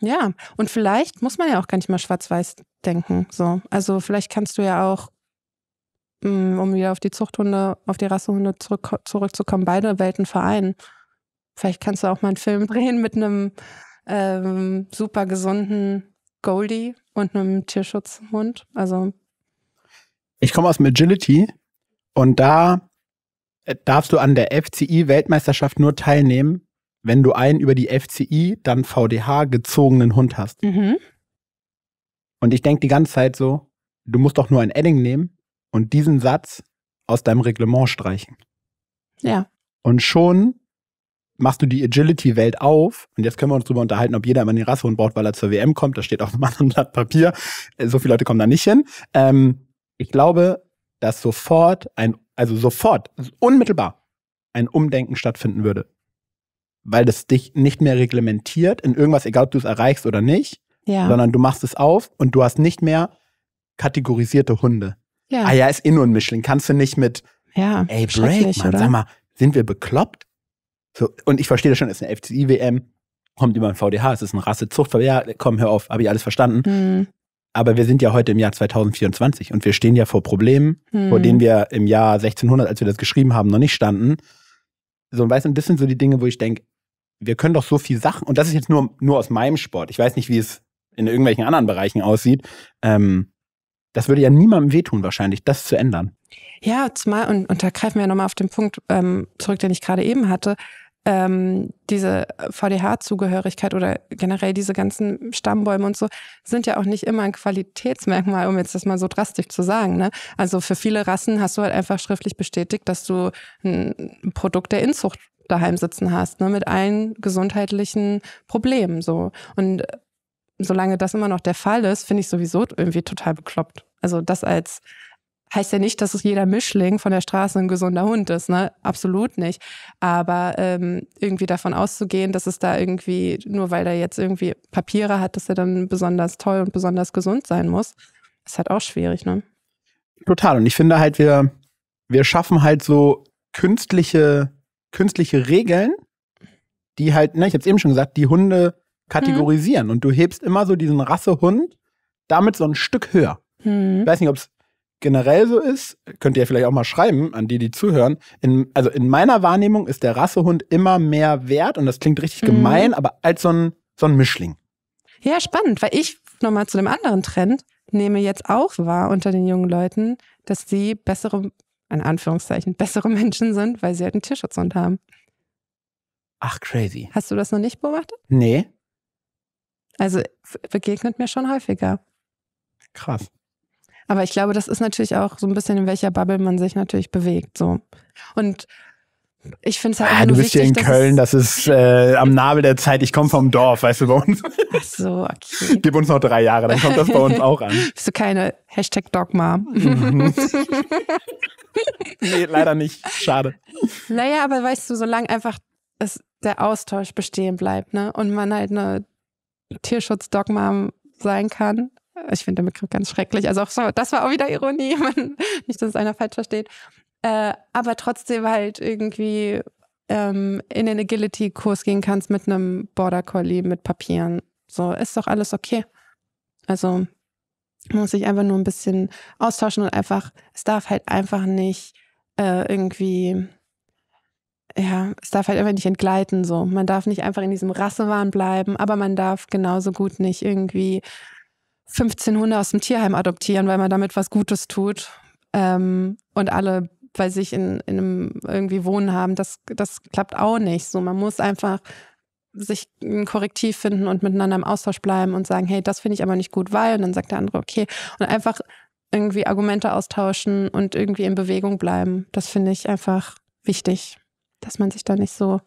ja, und vielleicht muss man ja auch gar nicht mal schwarz-weiß denken. So. Also vielleicht kannst du ja auch, mm, um wieder auf die Zuchthunde, auf die Rassehunde zurück, zurückzukommen, beide Welten vereinen. Vielleicht kannst du auch mal einen Film drehen mit einem ähm, super gesunden Goldie und einem Tierschutzhund. Also. Ich komme aus dem Agility und da äh, darfst du an der FCI-Weltmeisterschaft nur teilnehmen, wenn du einen über die FCI, dann VDH gezogenen Hund hast. Mhm. Und ich denke die ganze Zeit so, du musst doch nur ein Edding nehmen und diesen Satz aus deinem Reglement streichen. Ja. Und schon machst du die Agility-Welt auf. Und jetzt können wir uns darüber unterhalten, ob jeder immer den Rasshund braucht, weil er zur WM kommt. Das steht auf einem anderen Blatt Papier. Äh, so viele Leute kommen da nicht hin. Ähm, ich glaube, dass sofort ein, also sofort, unmittelbar ein Umdenken stattfinden würde. Weil das dich nicht mehr reglementiert in irgendwas, egal ob du es erreichst oder nicht, ja. sondern du machst es auf und du hast nicht mehr kategorisierte Hunde. Ja. Ah ja, ist eh nur ein Mischling. Kannst du nicht mit, ja, ey, Break, Mann, oder? sag mal, sind wir bekloppt? So, und ich verstehe das schon, es ist eine FCI-WM, kommt über ein VDH, es ist ein Rassezuchtverband, ja, komm, hör auf, habe ich alles verstanden. Hm. Aber wir sind ja heute im Jahr 2024 und wir stehen ja vor Problemen, hm. vor denen wir im Jahr 1600, als wir das geschrieben haben, noch nicht standen. So, und weißt du, das sind so die Dinge, wo ich denke, wir können doch so viel Sachen, und das ist jetzt nur, nur aus meinem Sport. Ich weiß nicht, wie es in irgendwelchen anderen Bereichen aussieht. Ähm, das würde ja niemandem wehtun, wahrscheinlich, das zu ändern. Ja, zumal, und, und da greifen wir ja nochmal auf den Punkt ähm, zurück, den ich gerade eben hatte ähm, diese VDH-Zugehörigkeit oder generell diese ganzen Stammbäume und so sind ja auch nicht immer ein Qualitätsmerkmal, um jetzt das mal so drastisch zu sagen. Ne? Also für viele Rassen hast du halt einfach schriftlich bestätigt, dass du ein Produkt der Inzucht daheim sitzen hast, ne? mit allen gesundheitlichen Problemen so. Und äh, solange das immer noch der Fall ist, finde ich sowieso irgendwie total bekloppt. Also das als heißt ja nicht, dass es jeder Mischling von der Straße ein gesunder Hund ist, ne? Absolut nicht. Aber ähm, irgendwie davon auszugehen, dass es da irgendwie, nur weil er jetzt irgendwie Papiere hat, dass er dann besonders toll und besonders gesund sein muss, ist halt auch schwierig, ne? Total. Und ich finde halt, wir, wir schaffen halt so künstliche, künstliche Regeln, die halt, ne, ich habe es eben schon gesagt, die Hunde kategorisieren. Hm. Und du hebst immer so diesen Rassehund damit so ein Stück höher. Hm. Ich weiß nicht, ob es generell so ist, könnt ihr vielleicht auch mal schreiben an die, die zuhören. In, also in meiner Wahrnehmung ist der Rassehund immer mehr wert und das klingt richtig mhm. gemein, aber als so ein, so ein Mischling. Ja, spannend, weil ich nochmal zu dem anderen Trend nehme jetzt auch wahr unter den jungen Leuten, dass sie bessere, in Anführungszeichen, bessere Menschen sind, weil sie halt einen Tierschutzhund haben. Ach, crazy. Hast du das noch nicht beobachtet? Nee. Also begegnet mir schon häufiger. Krass. Aber ich glaube, das ist natürlich auch so ein bisschen, in welcher Bubble man sich natürlich bewegt. So. Und ich finde es halt ah, Du bist wichtig, hier in Köln, das ist äh, am Nabel der Zeit. Ich komme vom Dorf, weißt du, bei uns. Ach so, okay. Gib uns noch drei Jahre, dann kommt das bei uns auch an. Bist du keine Hashtag Dogma? Mhm. nee, leider nicht. Schade. Naja, aber weißt du, solange einfach es, der Austausch bestehen bleibt, ne? Und man halt eine Tierschutzdogma sein kann ich finde den Begriff ganz schrecklich. Also auch so, das war auch wieder Ironie. Man, nicht, dass es einer falsch versteht. Äh, aber trotzdem halt irgendwie ähm, in den Agility-Kurs gehen kannst mit einem Border Collie, mit Papieren. So, ist doch alles okay. Also muss sich einfach nur ein bisschen austauschen und einfach, es darf halt einfach nicht äh, irgendwie ja, es darf halt einfach nicht entgleiten so. Man darf nicht einfach in diesem Rassewahn bleiben, aber man darf genauso gut nicht irgendwie 15 Hunde aus dem Tierheim adoptieren, weil man damit was Gutes tut. Ähm, und alle bei sich in, in einem irgendwie Wohnen haben, das, das klappt auch nicht. So, man muss einfach sich ein Korrektiv finden und miteinander im Austausch bleiben und sagen, hey, das finde ich aber nicht gut, weil, und dann sagt der andere, okay, und einfach irgendwie Argumente austauschen und irgendwie in Bewegung bleiben. Das finde ich einfach wichtig, dass man sich da nicht so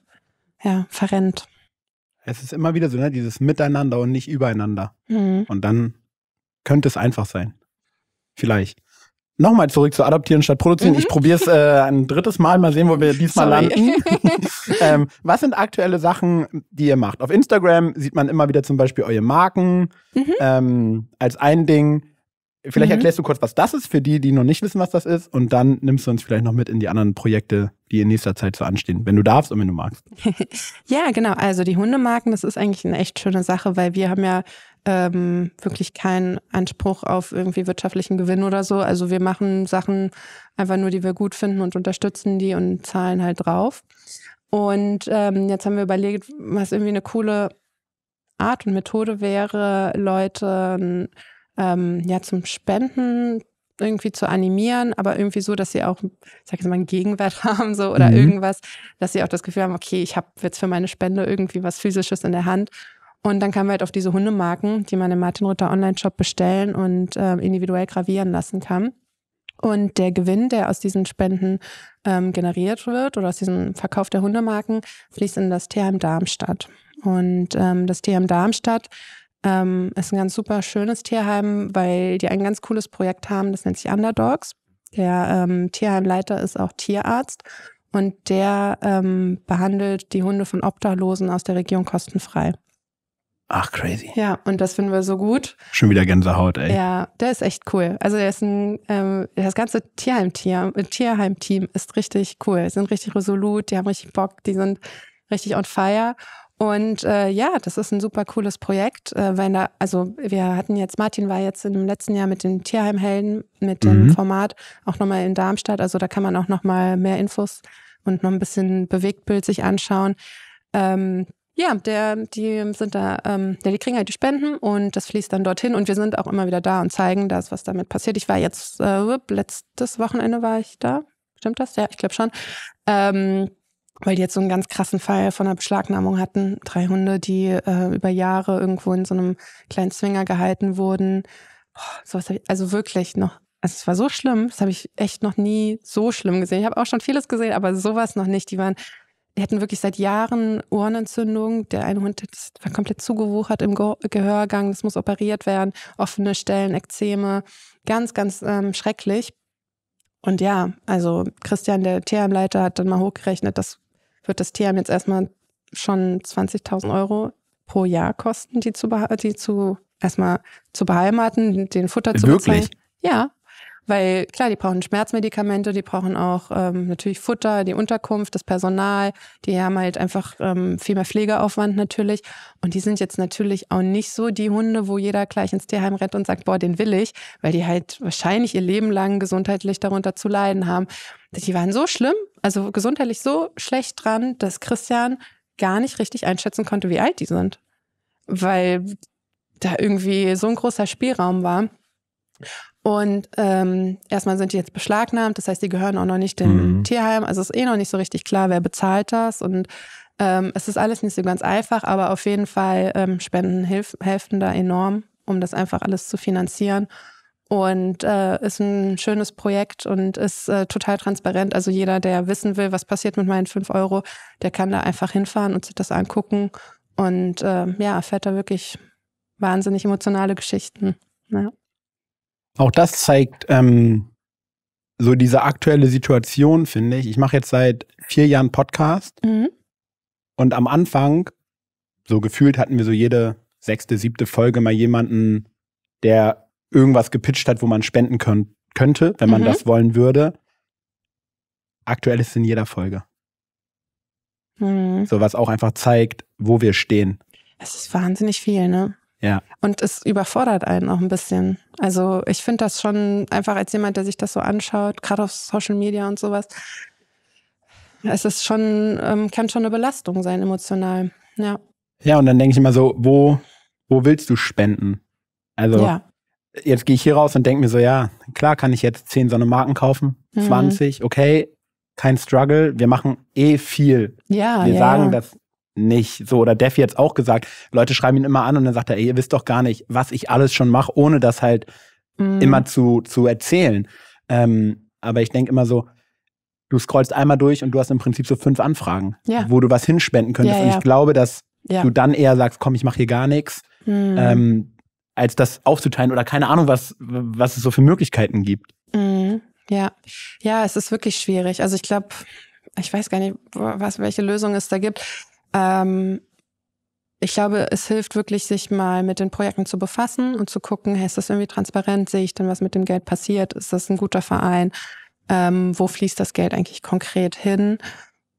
ja, verrennt. Es ist immer wieder so, ne, dieses Miteinander und nicht übereinander. Mhm. Und dann könnte es einfach sein. Vielleicht. Nochmal zurück zu adaptieren statt produzieren. Mhm. Ich probiere es äh, ein drittes Mal, mal sehen, wo wir diesmal Sorry. landen. ähm, was sind aktuelle Sachen, die ihr macht? Auf Instagram sieht man immer wieder zum Beispiel eure Marken mhm. ähm, als ein Ding. Vielleicht mhm. erklärst du kurz, was das ist für die, die noch nicht wissen, was das ist. Und dann nimmst du uns vielleicht noch mit in die anderen Projekte, die in nächster Zeit so anstehen, wenn du darfst und wenn du magst. ja, genau. Also die Hundemarken, das ist eigentlich eine echt schöne Sache, weil wir haben ja ähm, wirklich keinen Anspruch auf irgendwie wirtschaftlichen Gewinn oder so. Also wir machen Sachen einfach nur, die wir gut finden und unterstützen die und zahlen halt drauf. Und ähm, jetzt haben wir überlegt, was irgendwie eine coole Art und Methode wäre, Leute ähm, ja zum Spenden irgendwie zu animieren, aber irgendwie so, dass sie auch, sag ich jetzt mal, einen Gegenwert haben so oder mhm. irgendwas, dass sie auch das Gefühl haben, okay, ich habe jetzt für meine Spende irgendwie was Physisches in der Hand und dann kamen wir halt auf diese Hundemarken, die man im Martin Rütter Online-Shop bestellen und äh, individuell gravieren lassen kann. Und der Gewinn, der aus diesen Spenden ähm, generiert wird oder aus diesem Verkauf der Hundemarken, fließt in das THM Darmstadt. Und ähm, das THM Darmstadt ähm, ist ein ganz super schönes Tierheim, weil die ein ganz cooles Projekt haben, das nennt sich Underdogs. Der ähm, Tierheimleiter ist auch Tierarzt und der ähm, behandelt die Hunde von Obdachlosen aus der Region kostenfrei. Ach, crazy. Ja, und das finden wir so gut. Schon wieder Gänsehaut, ey. Ja, der ist echt cool. Also der ist ein, ähm, das ganze äh, Tierheim-Team Tierheim ist richtig cool. Die sind richtig resolut, die haben richtig Bock, die sind richtig on fire. Und äh, ja, das ist ein super cooles Projekt. Äh, wenn da, also wir hatten jetzt, Martin war jetzt im letzten Jahr mit den Tierheimhelden, mit dem mhm. Format, auch nochmal in Darmstadt. Also da kann man auch nochmal mehr Infos und noch ein bisschen Bewegtbild sich anschauen. Ähm, ja, der, die sind da, ähm, ja, die kriegen halt die Spenden und das fließt dann dorthin und wir sind auch immer wieder da und zeigen das, was damit passiert. Ich war jetzt, äh, letztes Wochenende war ich da. Stimmt das? Ja, ich glaube schon. Ähm, weil die jetzt so einen ganz krassen Fall von einer Beschlagnahmung hatten. Drei Hunde, die äh, über Jahre irgendwo in so einem kleinen Zwinger gehalten wurden. Boah, sowas ich, also wirklich noch. Also es war so schlimm, das habe ich echt noch nie so schlimm gesehen. Ich habe auch schon vieles gesehen, aber sowas noch nicht. Die waren wir hatten wirklich seit Jahren Ohrenentzündung. Der eine Hund war komplett zugewuchert im Gehörgang, das muss operiert werden, offene Stellen, Ekzeme, ganz, ganz ähm, schrecklich. Und ja, also Christian, der TM-Leiter, hat dann mal hochgerechnet, das wird das TM jetzt erstmal schon 20.000 Euro pro Jahr kosten, die zu, die zu erstmal zu beheimaten, den Futter zu Wirklich? bezahlen. Ja, weil klar, die brauchen Schmerzmedikamente, die brauchen auch ähm, natürlich Futter, die Unterkunft, das Personal. Die haben halt einfach ähm, viel mehr Pflegeaufwand natürlich. Und die sind jetzt natürlich auch nicht so die Hunde, wo jeder gleich ins Tierheim rennt und sagt, boah, den will ich, weil die halt wahrscheinlich ihr Leben lang gesundheitlich darunter zu leiden haben. Die waren so schlimm, also gesundheitlich so schlecht dran, dass Christian gar nicht richtig einschätzen konnte, wie alt die sind. Weil da irgendwie so ein großer Spielraum war. Und ähm, erstmal sind die jetzt beschlagnahmt, das heißt, die gehören auch noch nicht dem mhm. Tierheim. Also ist eh noch nicht so richtig klar, wer bezahlt das. Und ähm, es ist alles nicht so ganz einfach, aber auf jeden Fall ähm, Spenden hilf, helfen da enorm, um das einfach alles zu finanzieren. Und äh, ist ein schönes Projekt und ist äh, total transparent. Also jeder, der wissen will, was passiert mit meinen 5 Euro, der kann da einfach hinfahren und sich das angucken. Und äh, ja, erfährt da wirklich wahnsinnig emotionale Geschichten. Ja. Auch das zeigt ähm, so diese aktuelle Situation, finde ich. Ich mache jetzt seit vier Jahren Podcast mhm. und am Anfang, so gefühlt, hatten wir so jede sechste, siebte Folge mal jemanden, der irgendwas gepitcht hat, wo man spenden können, könnte, wenn man mhm. das wollen würde. Aktuell ist es in jeder Folge. Mhm. So was auch einfach zeigt, wo wir stehen. Es ist wahnsinnig viel, ne? Ja. Und es überfordert einen auch ein bisschen. Also ich finde das schon einfach als jemand, der sich das so anschaut, gerade auf Social Media und sowas, es ist schon, ähm, kann schon eine Belastung sein emotional. Ja. Ja, und dann denke ich immer so, wo, wo willst du spenden? Also ja. jetzt gehe ich hier raus und denke mir so, ja, klar kann ich jetzt 10 so eine Marken kaufen, 20, mhm. okay, kein Struggle, wir machen eh viel. Ja, wir ja, sagen, das nicht. So, oder Dev jetzt auch gesagt, Leute schreiben ihn immer an und dann sagt er, ey, ihr wisst doch gar nicht, was ich alles schon mache, ohne das halt mm. immer zu, zu erzählen. Ähm, aber ich denke immer so, du scrollst einmal durch und du hast im Prinzip so fünf Anfragen, ja. wo du was hinspenden könntest. Ja, ja. Und ich glaube, dass du dann eher sagst, komm, ich mache hier gar nichts, mm. ähm, als das aufzuteilen oder keine Ahnung, was, was es so für Möglichkeiten gibt. Mm. Ja, ja, es ist wirklich schwierig. Also ich glaube, ich weiß gar nicht, was, welche Lösung es da gibt. Ähm, ich glaube, es hilft wirklich, sich mal mit den Projekten zu befassen und zu gucken, hey, ist das irgendwie transparent? Sehe ich denn, was mit dem Geld passiert? Ist das ein guter Verein? Ähm, wo fließt das Geld eigentlich konkret hin?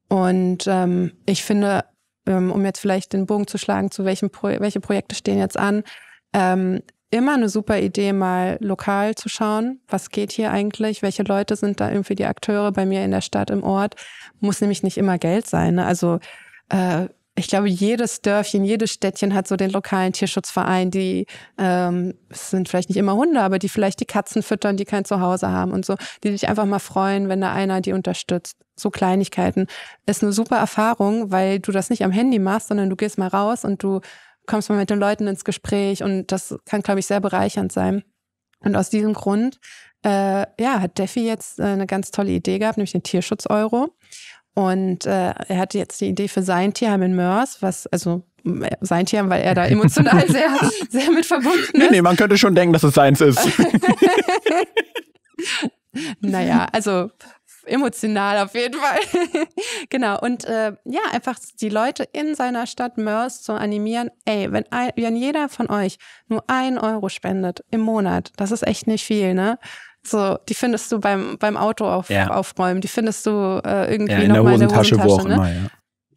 Und ähm, ich finde, ähm, um jetzt vielleicht den Bogen zu schlagen, zu welchen Pro welche Projekte stehen jetzt an, ähm, immer eine super Idee, mal lokal zu schauen, was geht hier eigentlich, welche Leute sind da irgendwie die Akteure bei mir in der Stadt, im Ort. Muss nämlich nicht immer Geld sein. Ne? Also äh, ich glaube, jedes Dörfchen, jedes Städtchen hat so den lokalen Tierschutzverein, die ähm, sind vielleicht nicht immer Hunde, aber die vielleicht die Katzen füttern, die kein Zuhause haben und so, die sich einfach mal freuen, wenn da einer die unterstützt. So Kleinigkeiten. Ist eine super Erfahrung, weil du das nicht am Handy machst, sondern du gehst mal raus und du kommst mal mit den Leuten ins Gespräch und das kann, glaube ich, sehr bereichernd sein. Und aus diesem Grund, äh, ja, hat Defi jetzt äh, eine ganz tolle Idee gehabt, nämlich den Tierschutz-Euro und äh, er hatte jetzt die Idee für sein Tierheim in Mörs, was also sein Tierheim, weil er da emotional sehr, sehr mit verbunden ist. Nee, nee, man könnte schon denken, dass es seins ist. naja, also emotional auf jeden Fall. genau. Und äh, ja, einfach die Leute in seiner Stadt Mörs zu animieren, ey, wenn, ein, wenn jeder von euch nur ein Euro spendet im Monat, das ist echt nicht viel, ne? So, die findest du beim, beim Auto auf, ja. aufräumen, die findest du äh, irgendwie ja, nochmal in der Hosentasche. Wo auch ne? immer, ja.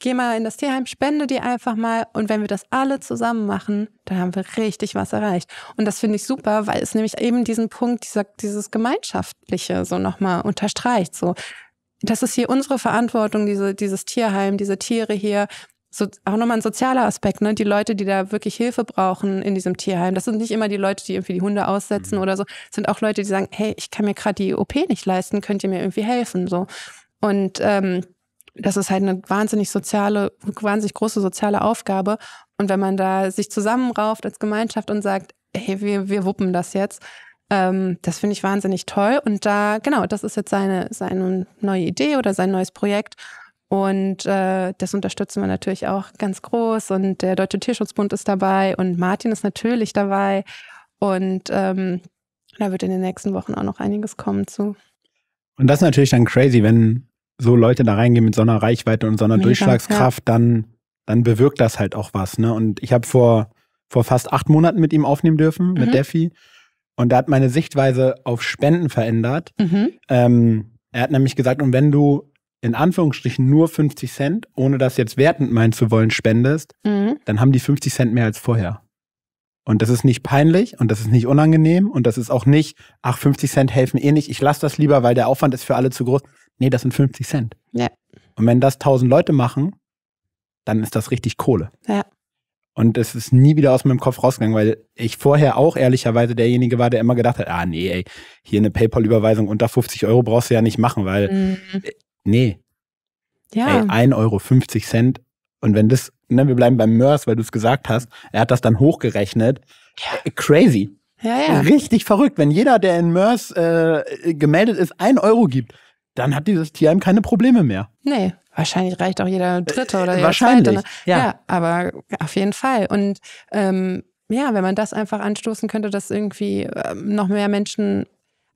Geh mal in das Tierheim, spende die einfach mal und wenn wir das alle zusammen machen, dann haben wir richtig was erreicht. Und das finde ich super, weil es nämlich eben diesen Punkt, dieser, dieses Gemeinschaftliche so nochmal unterstreicht. So, das ist hier unsere Verantwortung, diese, dieses Tierheim, diese Tiere hier so, auch nochmal ein sozialer Aspekt, ne? Die Leute, die da wirklich Hilfe brauchen in diesem Tierheim, das sind nicht immer die Leute, die irgendwie die Hunde aussetzen mhm. oder so, das sind auch Leute, die sagen, hey, ich kann mir gerade die OP nicht leisten, könnt ihr mir irgendwie helfen? So. Und ähm, das ist halt eine wahnsinnig soziale, wahnsinnig große soziale Aufgabe. Und wenn man da sich zusammenrauft als Gemeinschaft und sagt, hey, wir, wir wuppen das jetzt, ähm, das finde ich wahnsinnig toll. Und da, genau, das ist jetzt seine, seine neue Idee oder sein neues Projekt. Und äh, das unterstützen wir natürlich auch ganz groß. Und der Deutsche Tierschutzbund ist dabei und Martin ist natürlich dabei. Und ähm, da wird in den nächsten Wochen auch noch einiges kommen zu. Und das ist natürlich dann crazy, wenn so Leute da reingehen mit so einer Reichweite und so einer Mega, Durchschlagskraft, ja. dann, dann bewirkt das halt auch was. Ne? Und ich habe vor, vor fast acht Monaten mit ihm aufnehmen dürfen, mhm. mit Defi. Und da hat meine Sichtweise auf Spenden verändert. Mhm. Ähm, er hat nämlich gesagt, und wenn du in Anführungsstrichen nur 50 Cent, ohne das jetzt wertend meinen zu wollen, spendest, mhm. dann haben die 50 Cent mehr als vorher. Und das ist nicht peinlich und das ist nicht unangenehm und das ist auch nicht, ach, 50 Cent helfen eh nicht, ich lasse das lieber, weil der Aufwand ist für alle zu groß. Nee, das sind 50 Cent. Ja. Und wenn das 1000 Leute machen, dann ist das richtig Kohle. Ja. Und es ist nie wieder aus meinem Kopf rausgegangen, weil ich vorher auch ehrlicherweise derjenige war, der immer gedacht hat, ah nee, ey, hier eine PayPal-Überweisung unter 50 Euro brauchst du ja nicht machen, weil mhm. Nee. Ja. Ey, 1,50 Euro Und wenn das, ne, wir bleiben beim Mörs, weil du es gesagt hast, er hat das dann hochgerechnet. Ja. Äh, crazy. Ja, ja. Richtig verrückt. Wenn jeder, der in Mörs äh, gemeldet ist, 1 Euro gibt, dann hat dieses Tier Tierheim keine Probleme mehr. Nee, wahrscheinlich reicht auch jeder äh, Dritte oder jeder wahrscheinlich, Zweite. Ne? Ja. ja, aber auf jeden Fall. Und ähm, ja, wenn man das einfach anstoßen könnte, dass irgendwie ähm, noch mehr Menschen,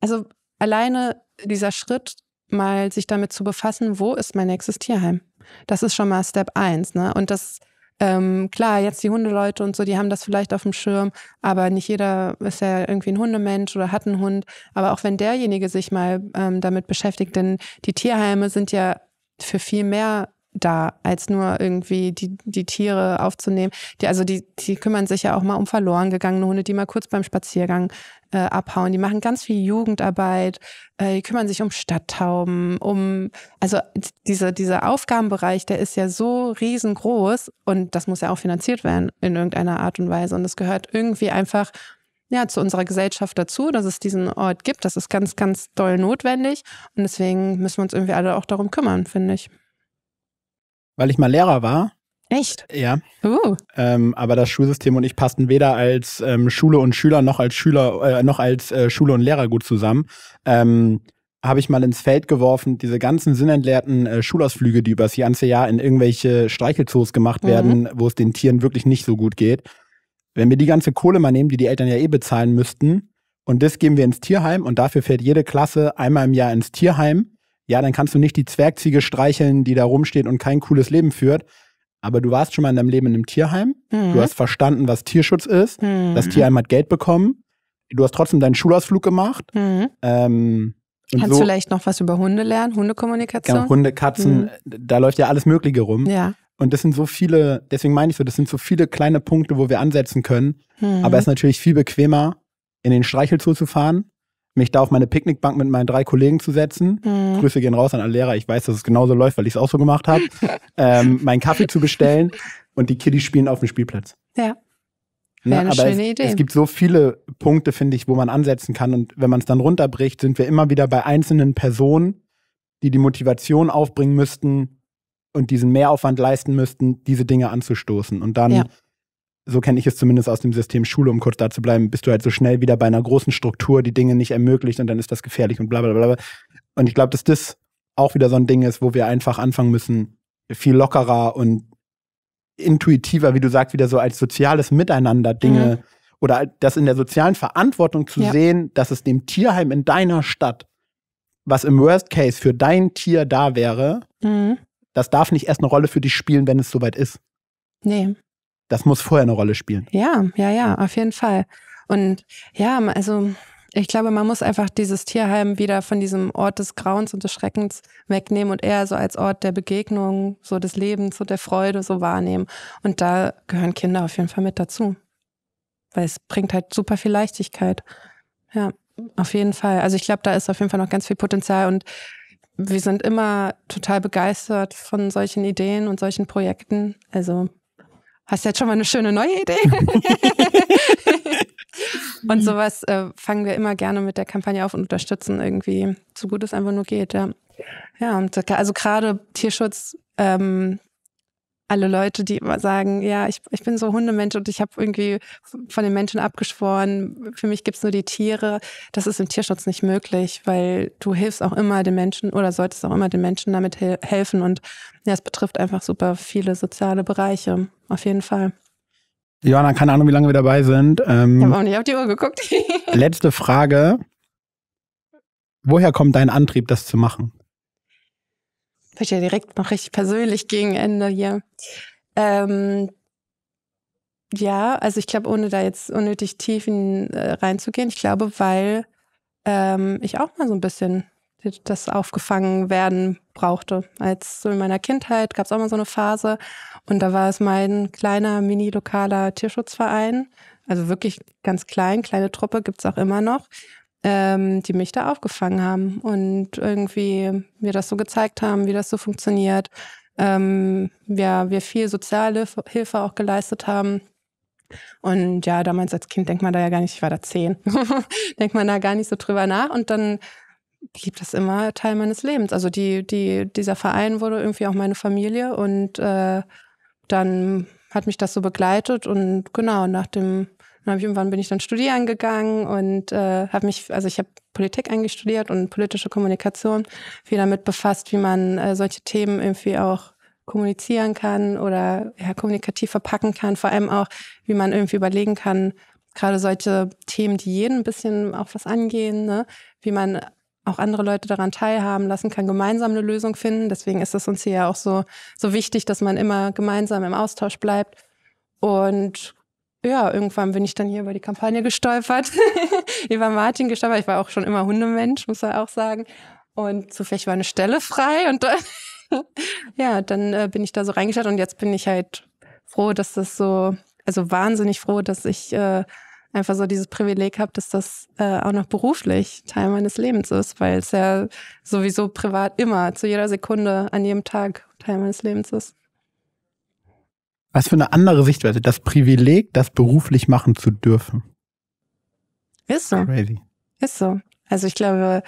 also alleine dieser Schritt mal sich damit zu befassen, wo ist mein nächstes Tierheim? Das ist schon mal Step 1. Ne? Und das, ähm, klar, jetzt die Hundeleute und so, die haben das vielleicht auf dem Schirm, aber nicht jeder ist ja irgendwie ein Hundemensch oder hat einen Hund. Aber auch wenn derjenige sich mal ähm, damit beschäftigt, denn die Tierheime sind ja für viel mehr da, als nur irgendwie die, die Tiere aufzunehmen. Die, also die, die kümmern sich ja auch mal um verloren gegangene Hunde, die mal kurz beim Spaziergang äh, abhauen. Die machen ganz viel Jugendarbeit, äh, die kümmern sich um Stadttauben, um also diese, dieser Aufgabenbereich, der ist ja so riesengroß und das muss ja auch finanziert werden in irgendeiner Art und Weise. Und es gehört irgendwie einfach ja, zu unserer Gesellschaft dazu, dass es diesen Ort gibt. Das ist ganz, ganz doll notwendig. Und deswegen müssen wir uns irgendwie alle auch darum kümmern, finde ich weil ich mal Lehrer war. Echt? Ja. Uh. Ähm, aber das Schulsystem und ich passten weder als ähm, Schule und Schüler noch als Schüler äh, noch als äh, Schule und Lehrer gut zusammen. Ähm, habe ich mal ins Feld geworfen, diese ganzen sinnentleerten äh, Schulausflüge, die übers ganze Jahr in irgendwelche Streichelzoos gemacht mhm. werden, wo es den Tieren wirklich nicht so gut geht. Wenn wir die ganze Kohle mal nehmen, die die Eltern ja eh bezahlen müssten, und das geben wir ins Tierheim und dafür fährt jede Klasse einmal im Jahr ins Tierheim ja, dann kannst du nicht die Zwergziege streicheln, die da rumsteht und kein cooles Leben führt. Aber du warst schon mal in deinem Leben in einem Tierheim. Mhm. Du hast verstanden, was Tierschutz ist. Mhm. Das Tierheim hat Geld bekommen. Du hast trotzdem deinen Schulausflug gemacht. Mhm. Ähm, Kannst so, vielleicht noch was über Hunde lernen, Hundekommunikation? Genau, Hunde, Katzen, mhm. da läuft ja alles Mögliche rum. Ja. Und das sind so viele, deswegen meine ich so, das sind so viele kleine Punkte, wo wir ansetzen können. Mhm. Aber es ist natürlich viel bequemer, in den Streichelzoo zu fahren mich da auf meine Picknickbank mit meinen drei Kollegen zu setzen. Mhm. Grüße gehen raus an alle Lehrer. Ich weiß, dass es genauso läuft, weil ich es auch so gemacht habe. ähm, meinen Kaffee zu bestellen und die Kiddies spielen auf dem Spielplatz. Ja. Na, ne, eine aber schöne es, Idee. es gibt so viele Punkte, finde ich, wo man ansetzen kann. Und wenn man es dann runterbricht, sind wir immer wieder bei einzelnen Personen, die die Motivation aufbringen müssten und diesen Mehraufwand leisten müssten, diese Dinge anzustoßen. Und dann ja so kenne ich es zumindest aus dem System Schule, um kurz da zu bleiben, bist du halt so schnell wieder bei einer großen Struktur, die Dinge nicht ermöglicht und dann ist das gefährlich und bla bla bla. Und ich glaube, dass das auch wieder so ein Ding ist, wo wir einfach anfangen müssen, viel lockerer und intuitiver, wie du sagst, wieder so als soziales Miteinander Dinge mhm. oder halt das in der sozialen Verantwortung zu ja. sehen, dass es dem Tierheim in deiner Stadt, was im Worst Case für dein Tier da wäre, mhm. das darf nicht erst eine Rolle für dich spielen, wenn es soweit ist. Nee das muss vorher eine Rolle spielen. Ja, ja, ja, auf jeden Fall. Und ja, also ich glaube, man muss einfach dieses Tierheim wieder von diesem Ort des Grauens und des Schreckens wegnehmen und eher so als Ort der Begegnung, so des Lebens und der Freude so wahrnehmen. Und da gehören Kinder auf jeden Fall mit dazu. Weil es bringt halt super viel Leichtigkeit. Ja, auf jeden Fall. Also ich glaube, da ist auf jeden Fall noch ganz viel Potenzial und wir sind immer total begeistert von solchen Ideen und solchen Projekten. Also Hast du jetzt schon mal eine schöne neue Idee? und sowas äh, fangen wir immer gerne mit der Kampagne auf und unterstützen irgendwie, so gut es einfach nur geht. Ja, ja und also gerade Tierschutz, ähm, alle Leute, die immer sagen, ja, ich, ich bin so Hundemensch und ich habe irgendwie von den Menschen abgeschworen, für mich gibt es nur die Tiere. Das ist im Tierschutz nicht möglich, weil du hilfst auch immer den Menschen oder solltest auch immer den Menschen damit he helfen. Und ja, es betrifft einfach super viele soziale Bereiche auf jeden Fall. Johanna, keine Ahnung, wie lange wir dabei sind. Ähm, ich habe auch nicht auf die Uhr geguckt. letzte Frage. Woher kommt dein Antrieb, das zu machen? Wird ja direkt noch richtig persönlich gegen Ende hier. Ähm, ja, also ich glaube, ohne da jetzt unnötig tief in, äh, reinzugehen, ich glaube, weil ähm, ich auch mal so ein bisschen das aufgefangen werden brauchte. Als so in meiner Kindheit gab es auch mal so eine Phase und da war es mein kleiner, mini lokaler Tierschutzverein. Also wirklich ganz klein, kleine Truppe gibt's auch immer noch, ähm, die mich da aufgefangen haben und irgendwie mir das so gezeigt haben, wie das so funktioniert. Ähm, ja, wir viel soziale Hilfe auch geleistet haben. Und ja, damals als Kind denkt man da ja gar nicht, ich war da zehn, denkt man da gar nicht so drüber nach. Und dann blieb das immer Teil meines Lebens. Also die, die, dieser Verein wurde irgendwie auch meine Familie und äh, dann hat mich das so begleitet und genau, nach dem, dann habe ich irgendwann bin ich dann studieren gegangen und äh, habe mich, also ich habe Politik eigentlich studiert und politische Kommunikation, viel damit befasst, wie man äh, solche Themen irgendwie auch kommunizieren kann oder ja, kommunikativ verpacken kann, vor allem auch, wie man irgendwie überlegen kann, gerade solche Themen, die jeden ein bisschen auch was angehen, ne? wie man auch andere Leute daran teilhaben lassen kann, gemeinsam eine Lösung finden. Deswegen ist es uns hier ja auch so, so wichtig, dass man immer gemeinsam im Austausch bleibt. Und ja, irgendwann bin ich dann hier über die Kampagne gestolpert, über Martin gestolpert. Ich war auch schon immer Hundemensch, muss man auch sagen. Und zufällig war eine Stelle frei und dann, ja, dann äh, bin ich da so reingestartet und jetzt bin ich halt froh, dass das so, also wahnsinnig froh, dass ich äh, einfach so dieses Privileg habe, dass das äh, auch noch beruflich Teil meines Lebens ist, weil es ja sowieso privat immer, zu jeder Sekunde, an jedem Tag Teil meines Lebens ist. Was für eine andere Sichtweise, das Privileg, das beruflich machen zu dürfen. Ist so. Crazy. Ist so. Also ich glaube,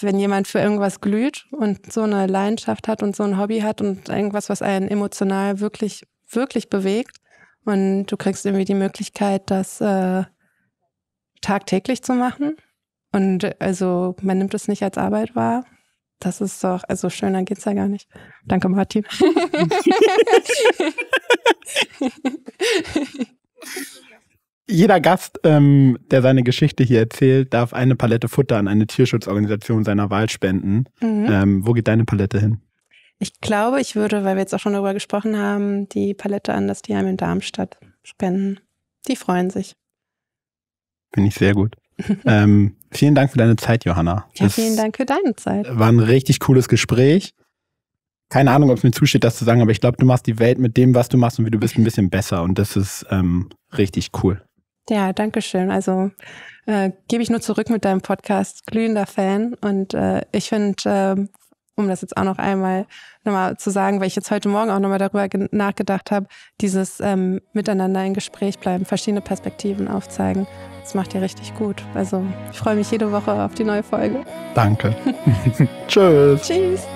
wenn jemand für irgendwas glüht und so eine Leidenschaft hat und so ein Hobby hat und irgendwas, was einen emotional wirklich, wirklich bewegt, und du kriegst irgendwie die Möglichkeit, das äh, tagtäglich zu machen. Und also man nimmt es nicht als Arbeit wahr. Das ist doch, also schöner geht's ja gar nicht. Danke, Martin. Jeder Gast, ähm, der seine Geschichte hier erzählt, darf eine Palette Futter an eine Tierschutzorganisation seiner Wahl spenden. Mhm. Ähm, wo geht deine Palette hin? Ich glaube, ich würde, weil wir jetzt auch schon darüber gesprochen haben, die Palette an das Tierheim in Darmstadt spenden. Die freuen sich. Finde ich sehr gut. ähm, vielen Dank für deine Zeit, Johanna. Ja, vielen Dank für deine Zeit. War ein richtig cooles Gespräch. Keine Ahnung, ob es mir zusteht, das zu sagen, aber ich glaube, du machst die Welt mit dem, was du machst und wie du bist, ein bisschen besser. Und das ist ähm, richtig cool. Ja, danke schön. Also äh, gebe ich nur zurück mit deinem Podcast, glühender Fan. Und äh, ich finde äh, um das jetzt auch noch einmal nochmal zu sagen, weil ich jetzt heute Morgen auch nochmal darüber nachgedacht habe, dieses ähm, Miteinander in Gespräch bleiben, verschiedene Perspektiven aufzeigen. Das macht ihr richtig gut. Also ich freue mich jede Woche auf die neue Folge. Danke. Tschüss. Tschüss.